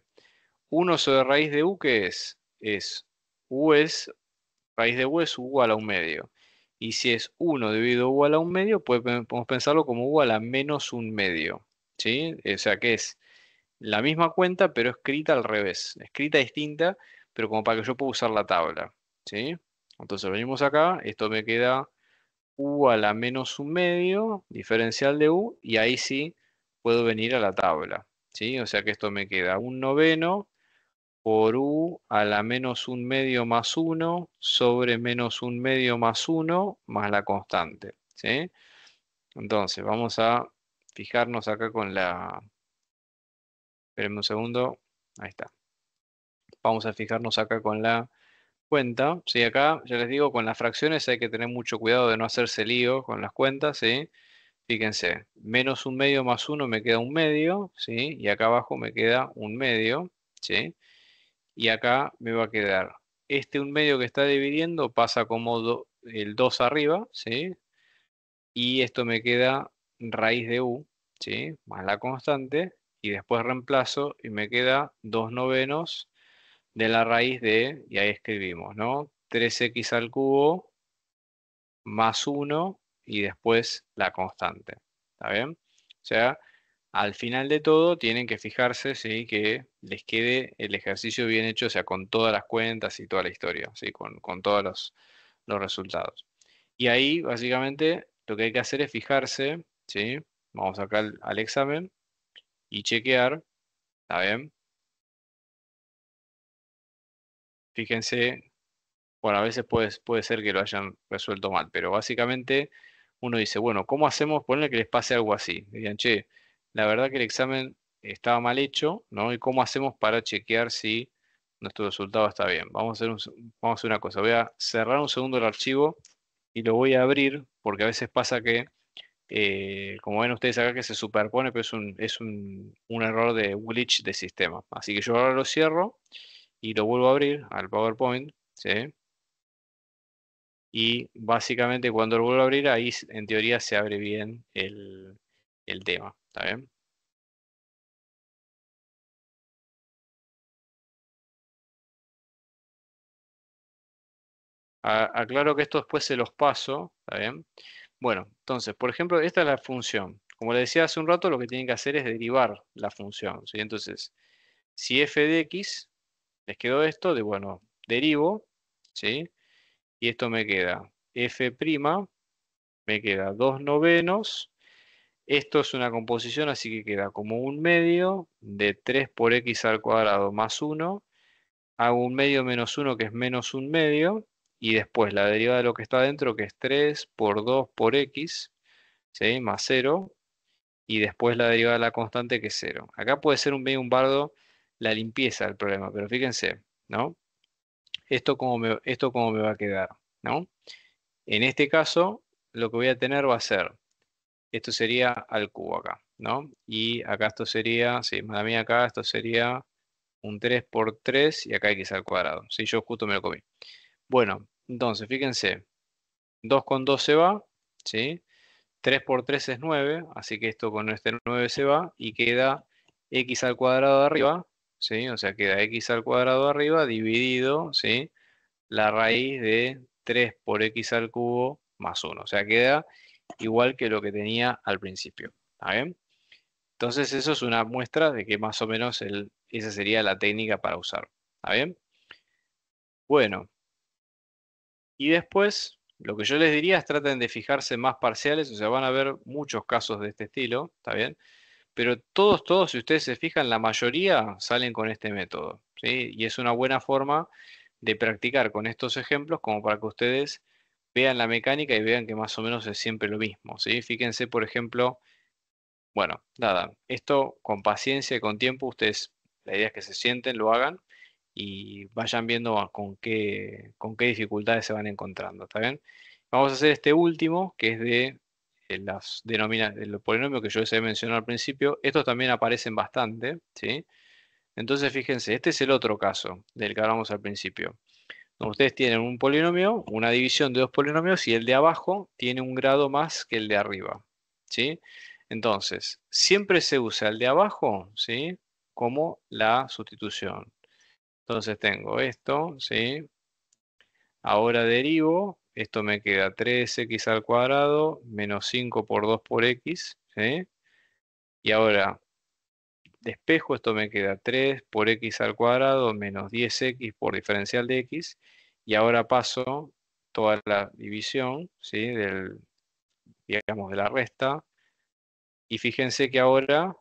1 sobre raíz de u, que es? Es u es, raíz de u es u igual a un medio. Y si es 1 a igual a un medio, pues podemos pensarlo como igual a menos un medio. ¿sí? O sea que es la misma cuenta, pero escrita al revés. Escrita distinta, pero como para que yo pueda usar la tabla. ¿sí? Entonces venimos acá, esto me queda u a la menos un medio, diferencial de u, y ahí sí puedo venir a la tabla. ¿sí? O sea que esto me queda un noveno por u a la menos un medio más 1 sobre menos un medio más 1 más la constante. Entonces, vamos a fijarnos acá con la... Espérenme un segundo. Ahí está. Vamos a fijarnos acá con la cuenta. ¿sí? Acá, ya les digo, con las fracciones hay que tener mucho cuidado de no hacerse lío con las cuentas. ¿sí? Fíjense, menos un medio más uno me queda un medio. ¿sí? Y acá abajo me queda un medio. ¿sí? y acá me va a quedar este un medio que está dividiendo pasa como el 2 arriba, ¿sí? Y esto me queda raíz de u, ¿sí? Más la constante, y después reemplazo y me queda 2 novenos de la raíz de, y ahí escribimos, ¿no? 3x al cubo más 1 y después la constante, ¿está bien? O sea, al final de todo tienen que fijarse ¿sí? que les quede el ejercicio bien hecho, o sea, con todas las cuentas y toda la historia, ¿sí? con, todos los, resultados. Y ahí, básicamente, lo que hay que hacer es fijarse, ¿sí? vamos acá al, examen y chequear, ¿está bien? Fíjense, bueno, a veces puede, puede ser que lo hayan resuelto mal, pero básicamente uno dice, bueno, ¿cómo hacemos? Ponle que les pase algo así. Dirían, che, la verdad que el examen estaba mal hecho, ¿no? ¿Y cómo hacemos para chequear si nuestro resultado está bien? Vamos a hacer, vamos a una cosa, voy a cerrar un segundo el archivo y lo voy a abrir porque a veces pasa que, eh, como ven ustedes acá que se superpone, pero es un, error de glitch de sistema. Así que yo ahora lo cierro y lo vuelvo a abrir al PowerPoint, Y básicamente cuando lo vuelvo a abrir, ahí en teoría se abre bien el, el tema aclaro que esto después se los paso, bien? Bueno, entonces, por ejemplo, esta es la función. Como le decía hace un rato, lo que tienen que hacer es derivar la función, Entonces, si f de x, les quedó esto, de bueno, derivo, ¿sí? Y esto me queda f' me queda 2 novenos esto es una composición, así que queda como un medio de 3 por x al cuadrado más 1. Hago un medio menos 1 que es menos un medio. Y después la derivada de lo que está adentro que es 3 por 2 por x, más 0. Y después la derivada de la constante que es 0. Acá puede ser un medio un bardo la limpieza del problema, pero fíjense, ¿no? Esto como esto cómo me va a quedar, ¿no? En este caso, lo que voy a tener va a ser esto sería al cubo acá, ¿no? Y acá esto sería, sí, a mí acá esto sería un 3 por 3 y acá x al cuadrado. sí, yo justo me lo comí. Bueno, entonces, fíjense, 2 con 2 se va, ¿sí? 3 por 3 es 9, así que esto con este 9 se va y queda x al cuadrado de arriba, ¿sí? O sea, queda x al cuadrado de arriba dividido, ¿sí? La raíz de 3 por x al cubo más 1. O sea, queda igual que lo que tenía al principio. ¿Está bien? Entonces eso es una muestra de que más o menos esa sería la técnica para usar. ¿Está bien? Bueno. Y después, lo que yo les diría es traten de fijarse más parciales, o sea, van a ver muchos casos de este estilo, ¿está bien? Pero todos, todos, si ustedes se fijan, la mayoría salen con este método, Y es una buena forma de practicar con estos ejemplos como para que ustedes vean la mecánica y vean que más o menos es siempre lo mismo. ¿sí? Fíjense, por ejemplo, bueno, nada, esto con paciencia y con tiempo, ustedes, la idea es que se sienten, lo hagan y vayan viendo con qué, con qué dificultades se van encontrando, ¿está Vamos a hacer este último, que es de las polinomios que yo les he mencionado al principio, estos también aparecen bastante, ¿sí? Entonces, fíjense, este es el otro caso del que hablamos al principio. Ustedes tienen un polinomio, una división de dos polinomios y el de abajo tiene un grado más que el de arriba. ¿sí? Entonces, siempre se usa el de abajo ¿sí? como la sustitución. Entonces tengo esto, ¿sí? ahora derivo, esto me queda 3x al cuadrado menos 5 por 2 por x. Y ahora despejo, esto me queda 3 por x al cuadrado menos 10x por diferencial de x, y ahora paso toda la división, Del, digamos, de la resta, y fíjense que ahora,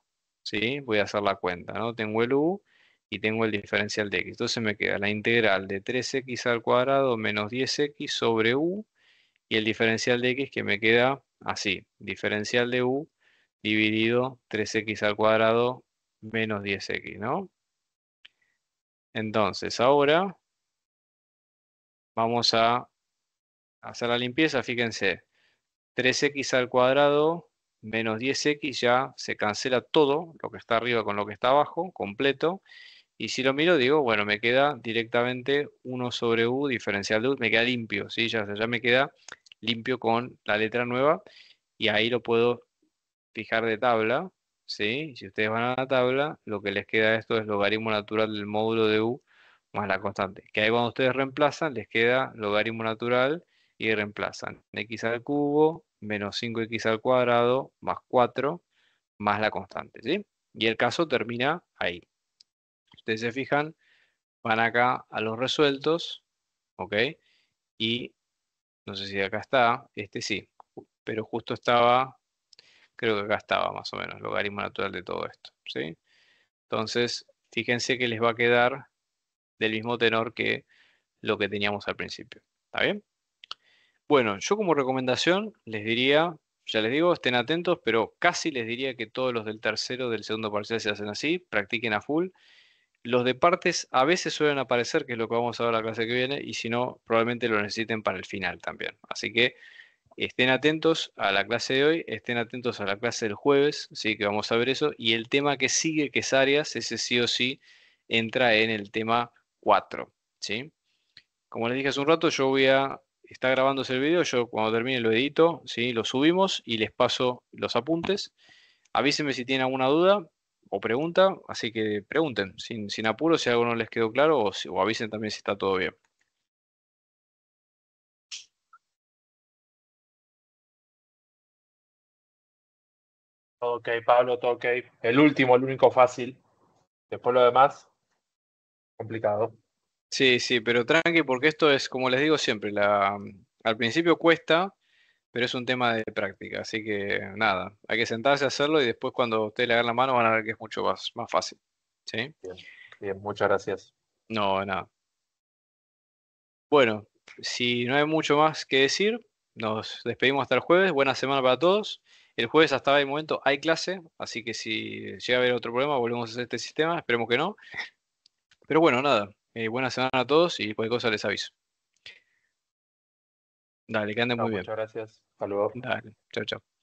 ¿sí? Voy a hacer la cuenta, ¿no? Tengo el u y tengo el diferencial de x, entonces me queda la integral de 3x al cuadrado menos 10x sobre u, y el diferencial de x que me queda así, diferencial de u dividido 3x al cuadrado menos 10x, ¿no? Entonces, ahora vamos a hacer la limpieza. Fíjense, 3x al cuadrado menos 10x ya se cancela todo lo que está arriba con lo que está abajo, completo. Y si lo miro, digo, bueno, me queda directamente 1 sobre u diferencial de u, me queda limpio, ¿sí? Ya, ya me queda limpio con la letra nueva y ahí lo puedo fijar de tabla si ustedes van a la tabla, lo que les queda esto es logaritmo natural del módulo de u más la constante. Que ahí cuando ustedes reemplazan, les queda logaritmo natural y reemplazan x al cubo menos 5x al cuadrado más 4 más la constante, Y el caso termina ahí. Ustedes se fijan, van acá a los resueltos, ¿ok? Y no sé si acá está, este sí, pero justo estaba creo que acá estaba más o menos, logaritmo natural de todo esto. ¿sí? Entonces, fíjense que les va a quedar del mismo tenor que lo que teníamos al principio. ¿Está bien? Bueno, yo como recomendación les diría, ya les digo, estén atentos, pero casi les diría que todos los del tercero, del segundo parcial se hacen así, practiquen a full. Los de partes a veces suelen aparecer, que es lo que vamos a ver la clase que viene, y si no, probablemente lo necesiten para el final también. Así que Estén atentos a la clase de hoy, estén atentos a la clase del jueves, que vamos a ver eso. Y el tema que sigue, que es áreas, ese sí o sí entra en el tema 4. ¿sí? Como les dije hace un rato, yo voy a. Está grabándose el video, yo cuando termine lo edito, ¿sí? lo subimos y les paso los apuntes. Avísenme si tienen alguna duda o pregunta, así que pregunten, sin, sin apuro, si algo no les quedó claro, o, o avisen también si está todo bien. Todo ok, Pablo, todo ok. El último, el único fácil. Después lo demás, complicado. Sí, sí, pero tranqui, porque esto es, como les digo siempre, al principio cuesta, pero es un tema de práctica. Así que nada, hay que sentarse a hacerlo y después cuando ustedes le hagan la mano van a ver que es mucho más, más fácil. ¿Sí? Bien, bien, muchas gracias. No, nada. Bueno, si no hay mucho más que decir, nos despedimos hasta el jueves. Buena semana para todos. El jueves hasta el momento hay clase, así que si llega a haber otro problema, volvemos a hacer este sistema, esperemos que no. Pero bueno, nada, eh, buena semana a todos y cualquier cosa les aviso. Dale, que anden muy bien. Muchas gracias. Hasta Dale, chao, chao.